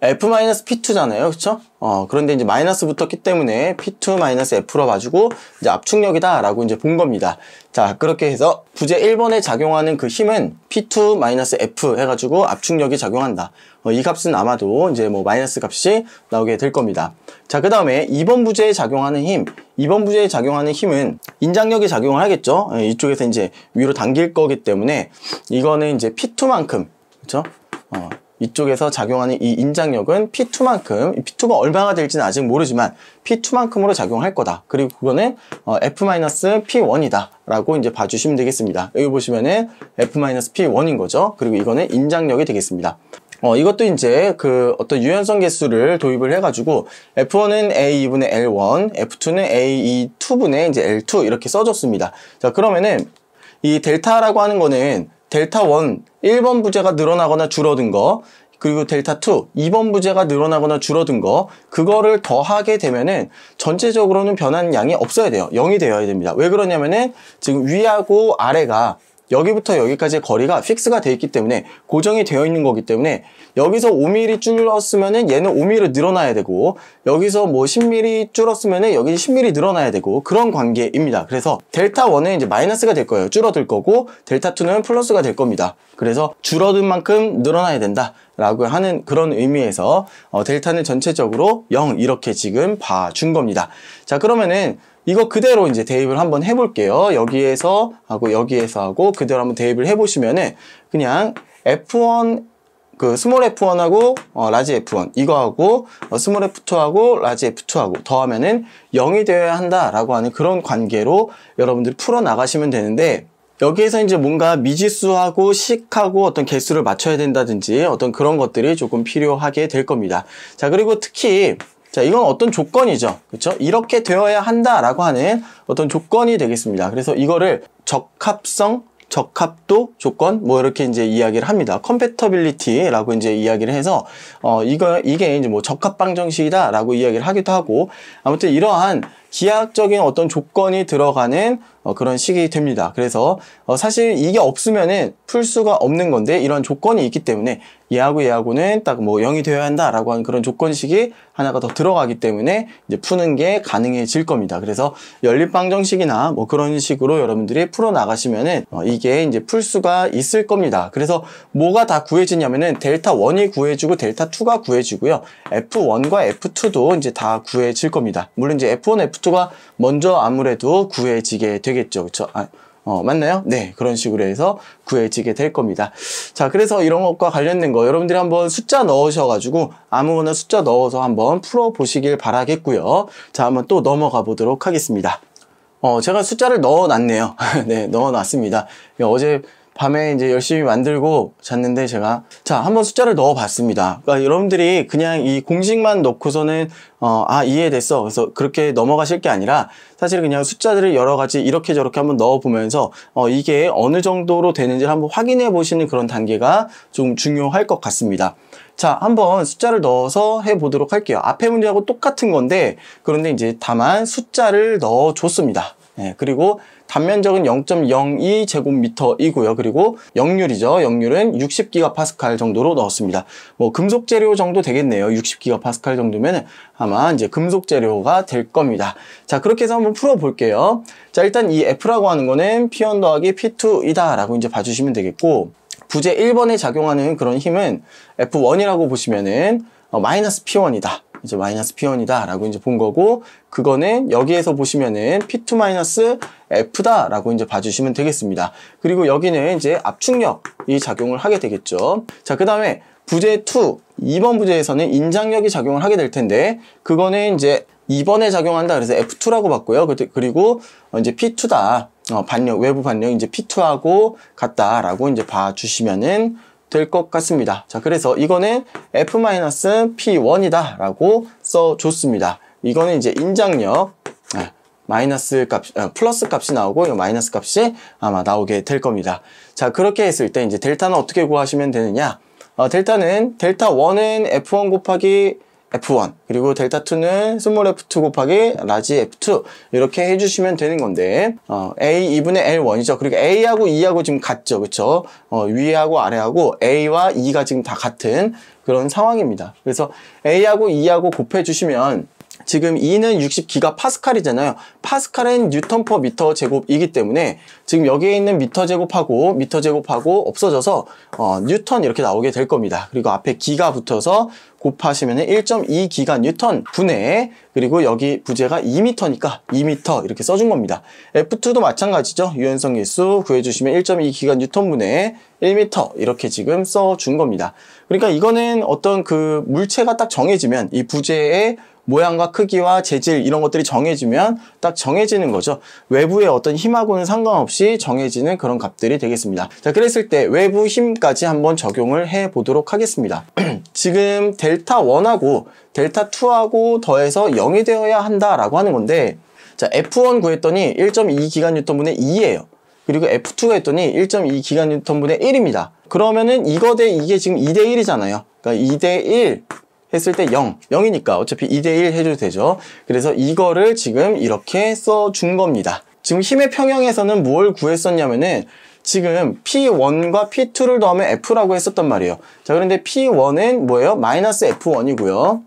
F-P2잖아요. 그쵸? 어, 그런데 이제 마이너스 붙었기 때문에 P2-F로 봐주고 이제 압축력이다 라고 이제 본 겁니다. 자, 그렇게 해서 부제 1번에 작용하는 그 힘은 P2-F 해가지고 압축력이 작용한다. 어, 이 값은 아마도 이제 뭐 마이너스 값이 나오게 될 겁니다. 자, 그 다음에 2번 부제에 작용하는 힘. 2번 부제에 작용하는 힘은 인장력이 작용을 하겠죠. 예, 이쪽에서 이제 위로 당길 거기 때문에 이거는 이제 P2만큼. 그쵸? 어, 이쪽에서 작용하는 이 인장력은 P2만큼 P2가 얼마가 될지는 아직 모르지만 P2만큼으로 작용할 거다. 그리고 그거는 어, F-P1이다. 라고 이제 봐주시면 되겠습니다. 여기 보시면은 F-P1인 거죠. 그리고 이거는 인장력이 되겠습니다. 어, 이것도 이제 그 어떤 유연성 개수를 도입을 해가지고 F1은 A2분의 L1, F2는 A2분의 이제 L2 이렇게 써줬습니다. 자, 그러면은 이 델타라고 하는 거는 델타 1, 1번 부재가 늘어나거나 줄어든 거 그리고 델타 2, 2번 부재가 늘어나거나 줄어든 거 그거를 더하게 되면은 전체적으로는 변한 양이 없어야 돼요. 0이 되어야 됩니다. 왜 그러냐면은 지금 위하고 아래가 여기부터 여기까지의 거리가 픽스가 되어 있기 때문에 고정이 되어 있는 거기 때문에 여기서 5mm 줄었으면 얘는 5mm 늘어나야 되고 여기서 뭐 10mm 줄었으면 여기 10mm 늘어나야 되고 그런 관계입니다. 그래서 델타 1은 이제 마이너스가 될 거예요. 줄어들 거고 델타 2는 플러스가 될 겁니다. 그래서 줄어든 만큼 늘어나야 된다. 라고 하는 그런 의미에서 어, 델타는 전체적으로 0 이렇게 지금 봐준 겁니다. 자 그러면은 이거 그대로 이제 대입을 한번 해볼게요. 여기에서 하고 여기에서 하고 그대로 한번 대입을 해보시면은 그냥 F1 그 스몰 F1하고 어, 라지 F1 이거하고 어, 스몰 F2하고 라지 F2하고 더하면은 0이 되어야 한다라고 하는 그런 관계로 여러분들이 풀어나가시면 되는데 여기에서 이제 뭔가 미지수하고 식하고 어떤 개수를 맞춰야 된다든지 어떤 그런 것들이 조금 필요하게 될 겁니다. 자 그리고 특히 자, 이건 어떤 조건이죠. 그렇죠? 이렇게 되어야 한다라고 하는 어떤 조건이 되겠습니다. 그래서 이거를 적합성 적합도 조건 뭐 이렇게 이제 이야기를 합니다. 컴패터빌리티라고 이제 이야기를 해서 어 이거 이게 이제 뭐 적합 방정식이다라고 이야기를 하기도 하고 아무튼 이러한 기하학적인 어떤 조건이 들어가는 어 그런 식이 됩니다. 그래서 어 사실 이게 없으면은 풀 수가 없는 건데 이런 조건이 있기 때문에 얘하고 얘하고는 딱 뭐 0이 되어야 한다라고 하는 그런 조건식이 하나가 더 들어가기 때문에 이제 푸는 게 가능해질 겁니다. 그래서 연립방정식이나 뭐 그런 식으로 여러분들이 풀어나가시면은 어 이게 이제 풀 수가 있을 겁니다. 그래서 뭐가 다 구해지냐면은 델타 1이 구해지고 델타 2가 구해지고요. F1과 F2도 이제 다 구해질 겁니다. 물론 이제 F1, F2가 먼저 아무래도 구해지게 되겠죠. 그렇죠? 아, 어, 맞나요? 네, 그런 식으로 해서 구해지게 될 겁니다. 자, 그래서 이런 것과 관련된 거 여러분들이 한번 숫자 넣으셔가지고 아무거나 숫자 넣어서 한번 풀어보시길 바라겠고요. 자, 한번 또 넘어가 보도록 하겠습니다. 어, 제가 숫자를 넣어놨네요. 네, 넣어놨습니다. 예, 어제 밤에 이제 열심히 만들고 잤는데 제가 자 한번 숫자를 넣어봤습니다. 그러니까 여러분들이 그냥 이 공식만 넣고서는 어, 아 이해됐어. 그래서 그렇게 넘어가실 게 아니라 사실 그냥 숫자들을 여러 가지 이렇게 저렇게 한번 넣어보면서 어, 이게 어느 정도로 되는지 한번 확인해 보시는 그런 단계가 좀 중요할 것 같습니다. 자, 한번 숫자를 넣어서 해보도록 할게요. 앞에 문제하고 똑같은 건데 그런데 이제 다만 숫자를 넣어줬습니다. 예, 그리고 단면적은 0.02제곱미터이고요. 그리고 역률이죠. 역률은 60기가파스칼 정도로 넣었습니다. 뭐 금속 재료 정도 되겠네요. 60기가파스칼 정도면 아마 이제 금속 재료가 될 겁니다. 자, 그렇게 해서 한번 풀어 볼게요. 자, 일단 이 F라고 하는 거는 P1 더하기 P2이다라고 이제 봐 주시면 되겠고 부재 1번에 작용하는 그런 힘은 F1이라고 보시면은 어, 마이너스 P1이다. 이제 마이너스 P1이다 라고 이제 본 거고 그거는 여기에서 보시면은 P2 마이너스 F다 라고 이제 봐주시면 되겠습니다 그리고 여기는 이제 압축력이 작용을 하게 되겠죠 자그 다음에 부재 2 2번 부재에서는 인장력이 작용을 하게 될 텐데 그거는 이제 2번에 작용한다 그래서 F2라고 봤고요 그리고 이제 P2다 어, 반력 외부 반력 이제 P2하고 같다라고 이제 봐주시면은 될것 같습니다. 자, 그래서 이거는 F-P1이다 라고 써줬습니다. 이거는 이제 인장력 아, 마이너스 값, 아, 플러스 값이 나오고 이 마이너스 값이 아마 나오게 될 겁니다. 자, 그렇게 했을 때 이제 델타는 어떻게 구하시면 되느냐? 어, 델타는 델타 1은 F1 곱하기 F1 그리고 델타 2는 스몰 F2 곱하기 라지 F2 이렇게 해주시면 되는 건데 어, A 2분의 L1이죠. 그리고 A하고 e 하고 지금 같죠. 그렇죠? 어, 위하고 아래하고 A와 e 가 지금 다 같은 그런 상황입니다. 그래서 A하고 e 하고 곱해주시면 지금 e 는 60기가 파스칼이잖아요. 파스칼은 뉴턴 퍼 미터 제곱이기 때문에 지금 여기에 있는 미터 제곱하고 미터 제곱하고 없어져서 어, 뉴턴 이렇게 나오게 될 겁니다. 그리고 앞에 기가 붙어서 곱하시면 1.2기가 뉴턴 분해 그리고 여기 부재가 2미터니까 2미터 이렇게 써준 겁니다. F2도 마찬가지죠. 유연성 일수 구해주시면 1.2기가 뉴턴 분해 1미터 이렇게 지금 써준 겁니다. 그러니까 이거는 어떤 그 물체가 딱 정해지면 이 부재의 모양과 크기와 재질 이런 것들이 정해지면 딱 정해지는 거죠. 외부의 어떤 힘하고는 상관없이 정해지는 그런 값들이 되겠습니다. 자, 그랬을 때 외부 힘까지 한번 적용을 해 보도록 하겠습니다. 지금 델타 1하고 델타 2하고 더해서 0이 되어야 한다라고 하는 건데 자, F1 구했더니 1.2 기간뉴턴분의 2예요. 그리고 F2 했더니 1.2 기간뉴턴분의 1입니다. 그러면은 이거 대 이게 지금 2 대 1이잖아요. 그러니까 2 대 1 했을 때 0, 0이니까 어차피 2대1 해줘도 되죠. 그래서 이거를 지금 이렇게 써 준 겁니다. 지금 힘의 평형에서는 뭘 구했었냐면은 지금 P1과 P2를 더하면 F라고 했었단 말이에요. 자 그런데 P1은 뭐예요? 마이너스 F1이고요.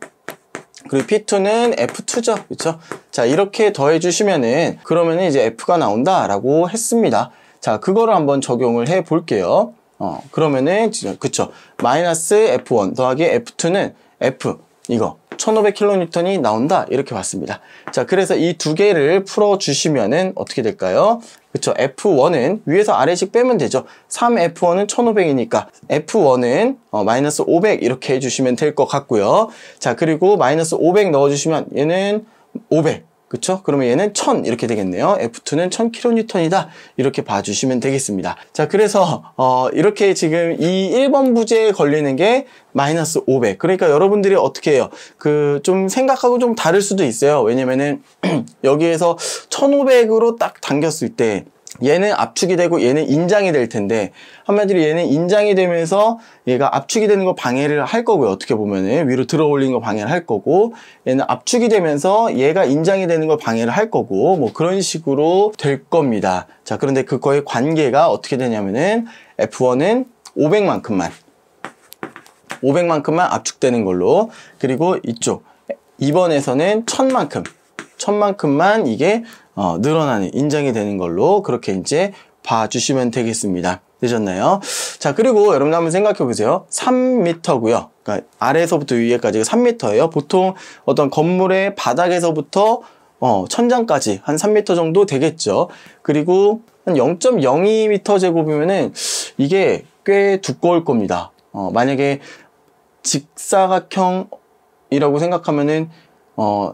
그리고 P2는 F2죠. 그렇죠? 자 이렇게 더해 주시면은 그러면은 이제 F가 나온다라고 했습니다. 자 그거를 한번 적용을 해 볼게요. 어 그러면은 그쵸 마이너스 F1 더하기 F2는 F 이거 1500kN이 나온다 이렇게 봤습니다 자 그래서 이 두 개를 풀어 주시면은 어떻게 될까요 그쵸 F1은 위에서 아래씩 빼면 되죠 3F1은 1500이니까 F1은 어, 마이너스 500 이렇게 해주시면 될 것 같고요 자 그리고 마이너스 500 넣어주시면 얘는 500 그렇죠 그러면 얘는 1000 이렇게 되겠네요. F2는 1000kN이다. 이렇게 봐주시면 되겠습니다. 자, 그래서 어, 이렇게 지금 이 1번 부재에 걸리는 게 마이너스 500. 그러니까 여러분들이 어떻게 해요? 그 좀 생각하고 좀 다를 수도 있어요. 왜냐면은 여기에서 1500으로 딱 당겼을 때 얘는 압축이 되고 얘는 인장이 될 텐데 한마디로 얘는 인장이 되면서 얘가 압축이 되는 거 방해를 할 거고요 어떻게 보면은 위로 들어 올린거 방해를 할 거고 얘는 압축이 되면서 얘가 인장이 되는 거 방해를 할 거고 뭐 그런 식으로 될 겁니다 자 그런데 그거의 관계가 어떻게 되냐면은 F1은 500만큼만 500만큼만 압축되는 걸로 그리고 이쪽 2번에서는 1000만큼 천만큼만 이게 어, 늘어나는 인정이 되는 걸로 그렇게 이제 봐주시면 되겠습니다. 되셨나요? 자 그리고 여러분 한번 생각해 보세요. 3m고요. 그러니까 아래에서부터 위에까지가 3m예요. 보통 어떤 건물의 바닥에서부터 어, 천장까지 한 3m 정도 되겠죠. 그리고 한 0.02m 제곱이면은 이게 꽤 두꺼울 겁니다. 어, 만약에 직사각형이라고 생각하면은 어,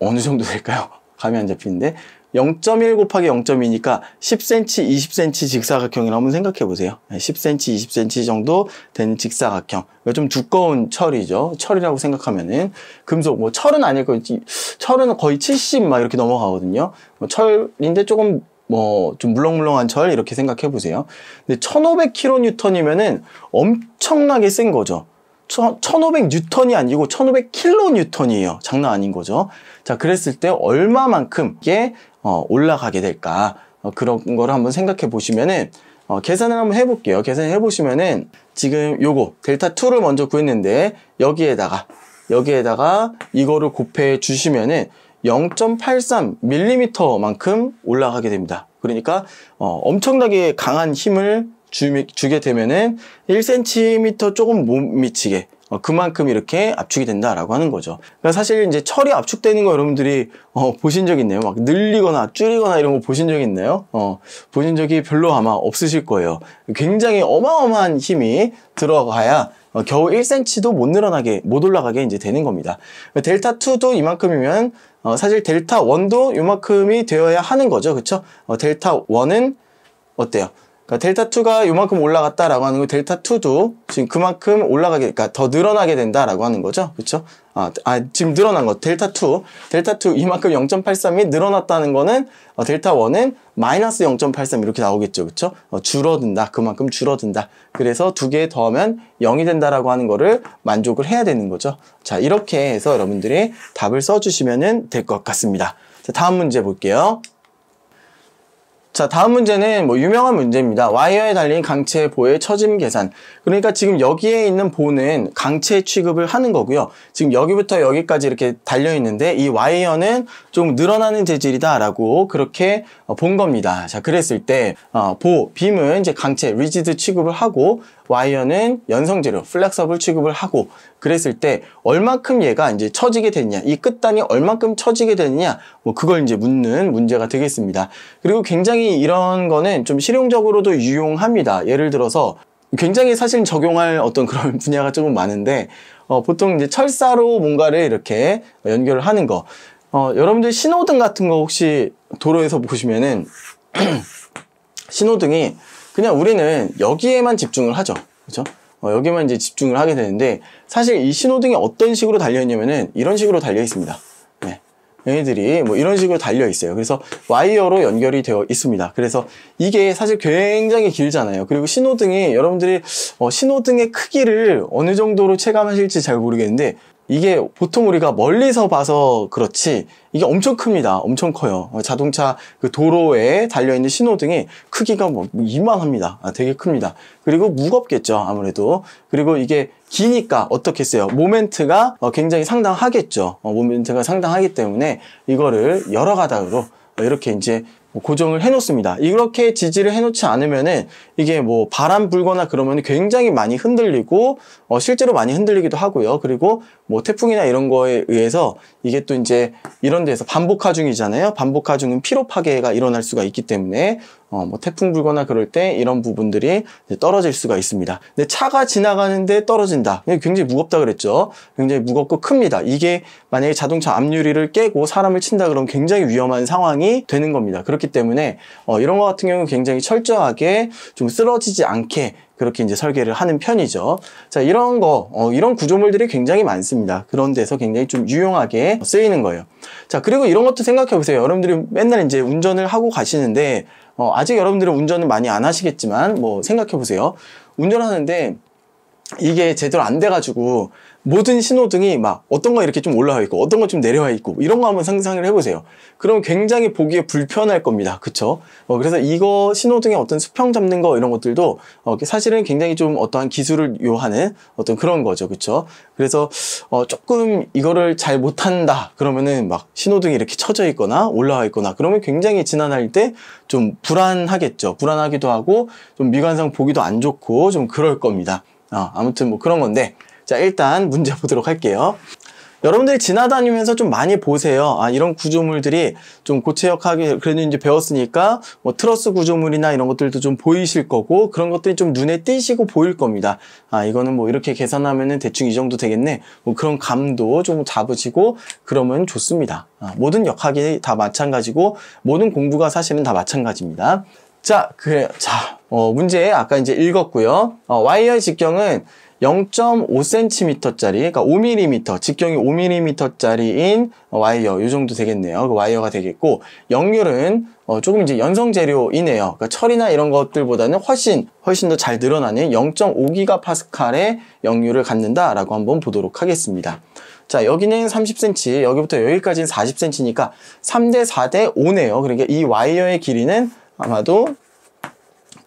어느 정도 될까요? 감이 안 잡히는데 0.1 곱하기 0.2니까 10cm, 20cm 직사각형이라 한번 생각해 보세요. 10cm, 20cm 정도 된 직사각형. 좀 두꺼운 철이죠. 철이라고 생각하면은 금속 뭐 철은 아닐 거지. 철은 거의 70 막 이렇게 넘어가거든요. 뭐 철인데 조금 뭐 좀 물렁물렁한 철 이렇게 생각해 보세요. 근데 1,500kN이면은 엄청나게 센 거죠. 1500 뉴턴이 아니고 1500 킬로 뉴턴이에요. 장난 아닌 거죠. 자, 그랬을 때 얼마만큼 이게 어, 올라가게 될까? 어, 그런 거를 한번 생각해 보시면은 어, 계산을 한번 해볼게요. 계산을 해보시면은 지금 요거 델타 2를 먼저 구했는데 여기에다가 여기에다가 이거를 곱해 주시면은 0.83mm만큼 올라가게 됩니다. 그러니까 어, 엄청나게 강한 힘을 주, 주게 되면은 1cm 조금 못 미치게 어, 그만큼 이렇게 압축이 된다라고 하는 거죠. 그러니까 사실 이제 철이 압축되는 거 여러분들이 어, 보신 적 있나요? 막 늘리거나 줄이거나 이런 거 보신 적 있나요? 어, 보신 적이 별로 아마 없으실 거예요. 굉장히 어마어마한 힘이 들어가야 어, 겨우 1cm도 못 늘어나게 못 올라가게 이제 되는 겁니다. 델타 2도 이만큼이면 어, 사실 델타 1도 이만큼이 되어야 하는 거죠, 그렇죠? 어, 델타 1은 어때요? 그러니까 델타2가 요만큼 올라갔다라고 하는 거 델타2도 지금 그만큼 올라가게 그러니까 더 늘어나게 된다라고 하는 거죠. 그렇죠? 아, 아 지금 늘어난 거 델타2 델타2 이만큼 0.83이 늘어났다는 거는 어, 델타1은 마이너스 0.83 이렇게 나오겠죠. 그렇죠? 어, 줄어든다. 그만큼 줄어든다. 그래서 두 개 더하면 0이 된다라고 하는 거를 만족을 해야 되는 거죠. 자 이렇게 해서 여러분들이 답을 써주시면 될 것 같습니다. 자, 다음 문제 볼게요. 자 다음 문제는 뭐 유명한 문제입니다. 와이어에 달린 강체 보의 처짐 계산. 그러니까 지금 여기에 있는 보는 강체 취급을 하는 거고요. 지금 여기부터 여기까지 이렇게 달려 있는데 이 와이어는 좀 늘어나는 재질이다라고 그렇게 어, 본 겁니다. 자 그랬을 때보 어, 빔은 이제 강체 리지드 취급을 하고 와이어는 연성 재료, 플렉서블 취급을 하고 그랬을 때 얼만큼 얘가 이제 처지게 됐냐, 이 끝단이 얼만큼 처지게 됐냐, 뭐 그걸 이제 묻는 문제가 되겠습니다. 그리고 굉장히 이런 거는 좀 실용적으로도 유용합니다. 예를 들어서 굉장히 사실 적용할 어떤 그런 분야가 조금 많은데 어, 보통 이제 철사로 뭔가를 이렇게 연결을 하는 거. 어, 여러분들 신호등 같은 거 혹시 도로에서 보시면은 신호등이 그냥 우리는 여기에만 집중을 하죠. 그렇죠? 어, 여기만 이제 집중을 하게 되는데 사실 이 신호등이 어떤 식으로 달려 있냐면은 이런 식으로 달려 있습니다. 네. 얘네들이 뭐 이런 식으로 달려 있어요. 그래서 와이어로 연결이 되어 있습니다. 그래서 이게 사실 굉장히 길잖아요. 그리고 신호등이 여러분들이 어, 신호등의 크기를 어느 정도로 체감하실지 잘 모르겠는데 이게 보통 우리가 멀리서 봐서 그렇지 이게 엄청 큽니다. 엄청 커요. 어, 자동차 그 도로에 달려있는 신호등이 크기가 뭐 이만합니다. 아, 되게 큽니다. 그리고 무겁겠죠. 아무래도. 그리고 이게 기니까 어떻게써요 모멘트가 어, 굉장히 상당하겠죠. 어, 모멘트가 상당하기 때문에 이거를 여러 가닥으로 이렇게 이제 뭐 고정을 해놓습니다. 이렇게 지지를 해놓지 않으면은 이게 뭐 바람 불거나 그러면 굉장히 많이 흔들리고 어 실제로 많이 흔들리기도 하고요. 그리고 뭐 태풍이나 이런 거에 의해서 이게 또 이제 이런 데서 반복하중이잖아요. 반복하중은 피로 파괴가 일어날 수가 있기 때문에 어뭐 태풍 불거나 그럴 때 이런 부분들이 떨어질 수가 있습니다. 근데 차가 지나가는데 떨어진다. 굉장히 무겁다 그랬죠. 굉장히 무겁고 큽니다. 이게 만약에 자동차 앞유리를 깨고 사람을 친다 그러면 굉장히 위험한 상황이 되는 겁니다. 그렇기 때문에 어, 이런 것 같은 경우 는 굉장히 철저하게 좀 쓰러지지 않게 그렇게 이제 설계를 하는 편이죠. 자, 이런 거, 어, 이런 구조물들이 굉장히 많습니다. 그런 데서 굉장히 좀 유용하게 쓰이는 거예요. 자, 그리고 이런 것도 생각해 보세요. 여러분들이 맨날 이제 운전을 하고 가시는데, 어, 아직 여러분들은 운전을 많이 안 하시겠지만, 뭐, 생각해 보세요. 운전하는데, 이게 제대로 안 돼가지고, 모든 신호등이 막 어떤 거 이렇게 좀 올라와 있고 어떤 거 좀 내려와 있고 이런 거 한번 상상을 해보세요. 그럼 굉장히 보기에 불편할 겁니다. 그쵸? 어, 그래서 이거 신호등의 어떤 수평 잡는 거 이런 것들도 어, 사실은 굉장히 좀 어떠한 기술을 요하는 어떤 그런 거죠. 그쵸? 그래서 어, 조금 이거를 잘 못한다 그러면은 막 신호등이 이렇게 쳐져 있거나 올라와 있거나 그러면 굉장히 지난할 때 좀 불안하겠죠. 불안하기도 하고 좀 미관상 보기도 안 좋고 좀 그럴 겁니다. 아, 아무튼 뭐 그런 건데 자, 일단 문제 보도록 할게요. 여러분들이 지나다니면서 좀 많이 보세요. 아, 이런 구조물들이 좀고체역학게 그래도 이제 배웠으니까 뭐 트러스 구조물이나 이런 것들도 좀 보이실 거고 그런 것들이 좀 눈에 띄시고 보일 겁니다. 아, 이거는 뭐 이렇게 계산하면은 대충 이 정도 되겠네. 뭐 그런 감도 좀 잡으시고 그러면 좋습니다. 아, 모든 역학이 다 마찬가지고 모든 공부가 사실은 다 마찬가지입니다. 자, 그 자, 어, 문제 아까 이제 읽었고요. 어, 와이어의 직경은 0.5cm짜리, 그러니까 5mm, 직경이 5mm짜리인 와이어, 요 정도 되겠네요. 그 와이어가 되겠고, 역률은 어, 조금 이제 연성 재료이네요. 그러니까 철이나 이런 것들보다는 훨씬 훨씬 더 잘 늘어나는 0.5기가파스칼의 역률을 갖는다라고 한번 보도록 하겠습니다. 자 여기는 30cm, 여기부터 여기까지는 40cm니까 3대 4대 5네요. 그러니까 이 와이어의 길이는 아마도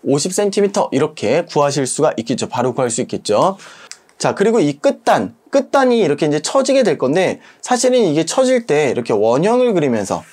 50cm 이렇게 구하실 수가 있겠죠. 바로 구할 수 있겠죠. 자 그리고 이 끝단 끝단이 이렇게 이제 처지게 될 건데 사실은 이게 처질 때 이렇게 원형을 그리면서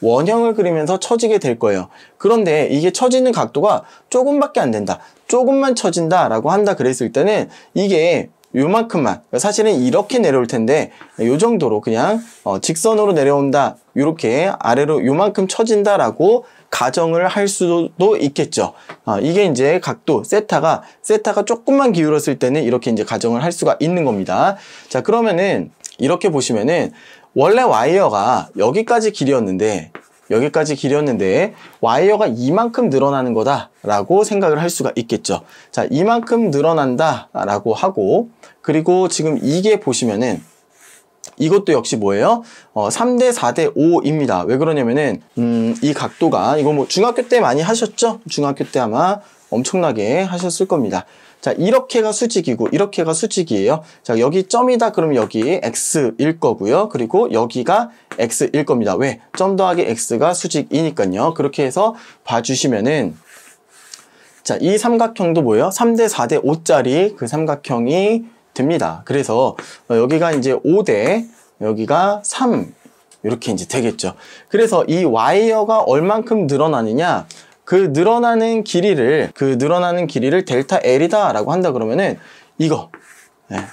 원형을 그리면서 처지게 될 거예요. 그런데 이게 처지는 각도가 조금밖에 안 된다. 조금만 처진다 라고 한다 그랬을 때는 이게 요만큼만 사실은 이렇게 내려올 텐데 요 정도로 그냥 어, 직선으로 내려온다 이렇게 아래로 요만큼 처진다 라고 가정을 할 수도 있겠죠. 아, 이게 이제 각도 세타가 세타가 조금만 기울었을 때는 이렇게 이제 가정을 할 수가 있는 겁니다. 자 그러면은 이렇게 보시면은 원래 와이어가 여기까지 길이었는데 여기까지 길이었는데 와이어가 이만큼 늘어나는 거다라고 생각을 할 수가 있겠죠. 자 이만큼 늘어난다라고 하고 그리고 지금 이게 보시면은 이것도 역시 뭐예요? 어, 3대, 4대, 5입니다. 왜 그러냐면은 음, 이 각도가 이거 뭐 중학교 때 많이 하셨죠? 중학교 때 아마 엄청나게 하셨을 겁니다. 자, 이렇게가 수직이고 이렇게가 수직이에요. 자, 여기 점이다 그러면 여기 x일 거고요. 그리고 여기가 x일 겁니다. 왜? 점 더하기 x가 수직이니까요. 그렇게 해서 봐주시면은 자, 이 삼각형도 뭐예요? 3대, 4대, 5짜리 그 삼각형이 됩니다. 그래서 어, 여기가 이제 5대 여기가 3 이렇게 이제 되겠죠. 그래서 이 와이어가 얼만큼 늘어나느냐 그 늘어나는 길이를 그 늘어나는 길이를 델타 L이다 라고 한다 그러면은 이거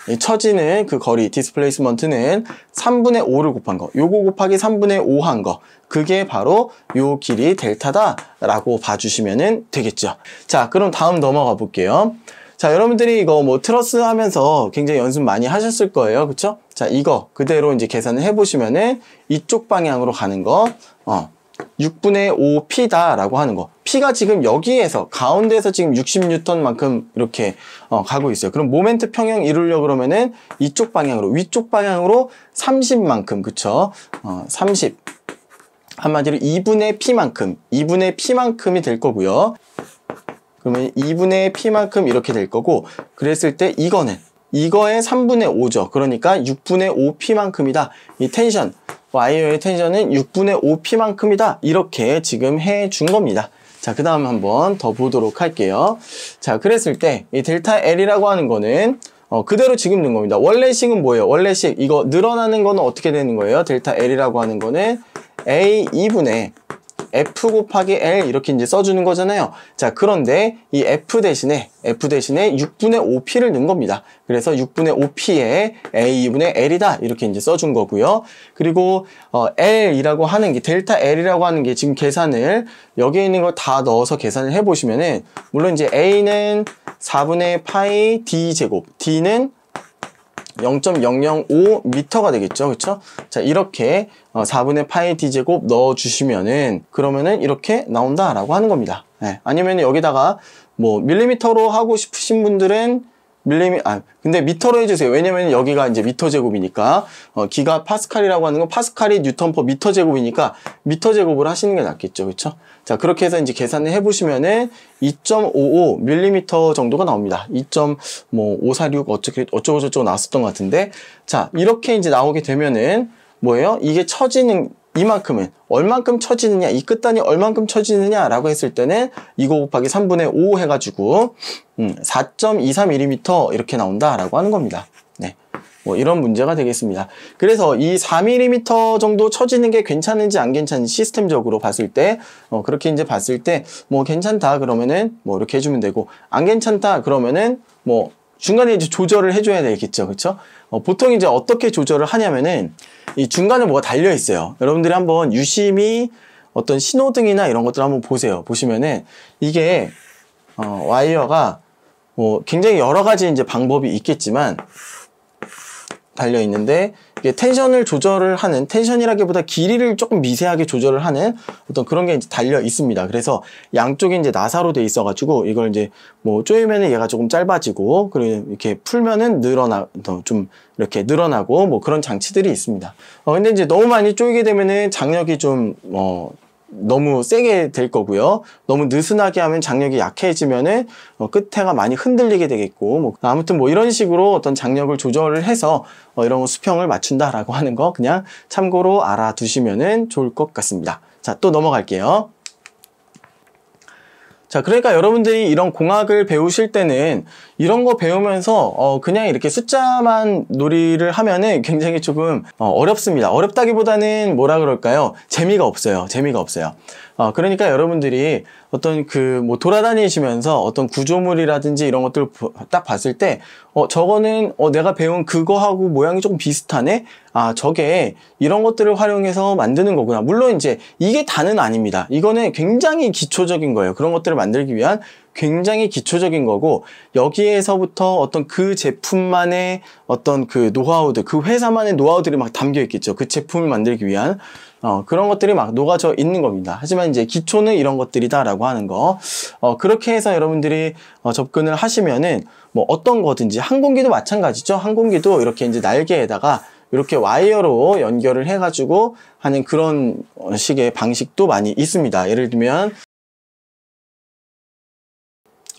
네, 처지는 그 거리 디스플레이스먼트는 3분의 5를 곱한 거 요거 곱하기 3분의 5 한 거 그게 바로 요 길이 델타다 라고 봐주시면 되겠죠 자 그럼 다음 넘어가 볼게요 자, 여러분들이 이거 뭐 트러스 하면서 굉장히 연습 많이 하셨을 거예요. 그쵸? 자, 이거 그대로 이제 계산을 해보시면은 이쪽 방향으로 가는 거, 어, 6분의 5P다라고 하는 거. P가 지금 여기에서, 가운데에서 지금 60N만큼 이렇게 어, 가고 있어요. 그럼 모멘트 평형 이루려고 그러면은 이쪽 방향으로, 위쪽 방향으로 30만큼, 그쵸? 어, 30. 한마디로 2분의 P만큼, 2분의 P만큼이 될 거고요. 그러면 2분의 P만큼 이렇게 될 거고 그랬을 때 이거는 이거의 3분의 5죠. 그러니까 6분의 5P만큼이다. 이 텐션, 와이어의 텐션은 6분의 5P만큼이다. 이렇게 지금 해 준 겁니다. 자, 그 다음 한번 더 보도록 할게요. 자, 그랬을 때 이 델타 L이라고 하는 거는 어, 그대로 지금 는 겁니다. 원래 식은 뭐예요? 원래 식, 이거 늘어나는 거는 어떻게 되는 거예요? 델타 L이라고 하는 거는 A2분의 F 곱하기 L 이렇게 이제 써주는 거잖아요. 자, 그런데 이 F 대신에 F 대신에 6분의 5P를 넣은 겁니다. 그래서 6분의 5P에 A2분의 L이다 이렇게 이제 써준 거고요. 그리고 어, L이라고 하는 게 델타 L이라고 하는 게 지금 계산을 여기에 있는 걸 다 넣어서 계산을 해보시면은 물론 이제 A는 4분의 파이 D 제곱, D는 0.005m가 되겠죠 그렇죠 자 이렇게 4분의 어, 파이 d제곱 넣어주시면은 그러면은 이렇게 나온다 라고 하는 겁니다 네. 예, 아니면 여기다가 뭐 밀리미터로 하고 싶으신 분들은 밀리미 아 근데 미터로 해주세요. 왜냐면 여기가 이제 미터 제곱이니까 어, 기가 파스칼이라고 하는 건 파스칼이 뉴턴 퍼 미터 제곱이니까 미터 제곱을 하시는 게 낫겠죠, 그렇죠? 자 그렇게 해서 이제 계산을 해보시면은 2.55 밀리미터 정도가 나옵니다. 2.546 뭐 어떻게 어쩌고 저쩌고 나왔었던 것 같은데 자 이렇게 이제 나오게 되면은 뭐예요? 이게 처지는 이만큼은 얼만큼 처지느냐 이 끝단이 얼만큼 처지느냐 라고 했을 때는 이거 곱하기 3분의 5 해가지고 음, 4.231mm 이렇게 나온다 라고 하는 겁니다 네. 뭐 이런 문제가 되겠습니다. 그래서 이 4mm 정도 처지는 게 괜찮은지 안 괜찮은지 시스템적으로 봤을 때 어, 그렇게 이제 봤을 때 뭐 괜찮다 그러면은 뭐 이렇게 해주면 되고 안 괜찮다 그러면은 뭐 중간에 이제 조절을 해줘야 되겠죠. 그렇죠? 어, 보통 이제 어떻게 조절을 하냐면은 이 중간에 뭐가 달려 있어요. 여러분들이 한번 유심히 어떤 신호등이나 이런 것들 한번 보세요. 보시면은 이게 어, 와이어가 뭐 굉장히 여러 가지 이제 방법이 있겠지만 달려 있는데 텐션을 조절을 하는 텐션이라기보다 길이를 조금 미세하게 조절을 하는 어떤 그런 게 이제 달려 있습니다. 그래서 양쪽에 이제 나사로 돼 있어가지고 이걸 이제 뭐 조이면은 얘가 조금 짧아지고 그리고 이렇게 풀면은 늘어나 좀 이렇게 늘어나고 뭐 그런 장치들이 있습니다. 어 근데 이제 너무 많이 조이게 되면은 장력이 좀어 너무 세게 될 거고요. 너무 느슨하게 하면 장력이 약해지면은 어, 끝에가 많이 흔들리게 되겠고 뭐 아무튼 뭐 이런 식으로 어떤 장력을 조절을 해서 어, 이런 수평을 맞춘다라고 하는 거 그냥 참고로 알아두시면은 좋을 것 같습니다. 자, 또 넘어갈게요. 자, 그러니까 여러분들이 이런 공학을 배우실 때는 이런 거 배우면서 어 그냥 이렇게 숫자만 놀이를 하면은 굉장히 조금 어 어렵습니다. 어렵다기보다는 뭐라 그럴까요? 재미가 없어요. 재미가 없어요. 어, 그러니까 여러분들이 어떤 그 뭐 돌아다니시면서 어떤 구조물이라든지 이런 것들 딱 봤을 때 어, 저거는 어, 내가 배운 그거하고 모양이 조금 비슷하네? 아, 저게 이런 것들을 활용해서 만드는 거구나. 물론 이제 이게 다는 아닙니다. 이거는 굉장히 기초적인 거예요. 그런 것들을 만들기 위한 굉장히 기초적인 거고 여기에서부터 어떤 그 제품만의 어떤 그 노하우들, 그 회사만의 노하우들이 막 담겨 있겠죠. 그 제품을 만들기 위한. 어, 그런 것들이 막 녹아져 있는 겁니다. 하지만 이제 기초는 이런 것들이다라고 하는 거. 어, 그렇게 해서 여러분들이 어, 접근을 하시면은 뭐 어떤 거든지 항공기도 마찬가지죠. 항공기도 이렇게 이제 날개에다가 이렇게 와이어로 연결을 해가지고 하는 그런 어, 식의 방식도 많이 있습니다. 예를 들면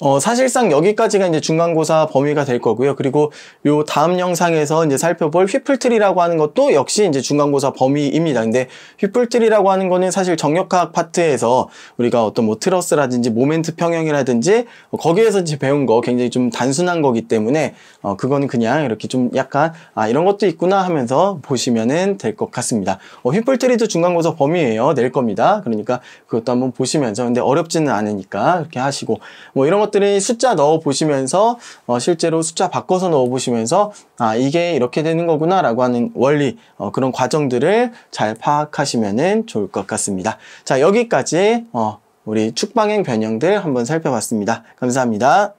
어, 사실상 여기까지가 이제 중간고사 범위가 될 거고요. 그리고 요 다음 영상에서 이제 살펴볼 휘플트리라고 하는 것도 역시 이제 중간고사 범위입니다. 근데 휘플트리라고 하는 거는 사실 정력학 파트에서 우리가 어떤 뭐 트러스라든지 모멘트 평형이라든지 거기에서 이제 배운 거 굉장히 좀 단순한 거기 때문에 어, 그건 그냥 이렇게 좀 약간 아 이런 것도 있구나 하면서 보시면은 될 것 같습니다. 어, 휘플트리도 중간고사 범위예요. 낼 겁니다. 그러니까 그것도 한번 보시면서 근데 어렵지는 않으니까 이렇게 하시고 뭐 이런 것 것들이 숫자 넣어 보시면서 어, 실제로 숫자 바꿔서 넣어 보시면서 아 이게 이렇게 되는 거구나 라고 하는 원리 어, 그런 과정들을 잘 파악하시면 좋을 것 같습니다 자 여기까지 어, 우리 축방행 변형들 한번 살펴봤습니다 감사합니다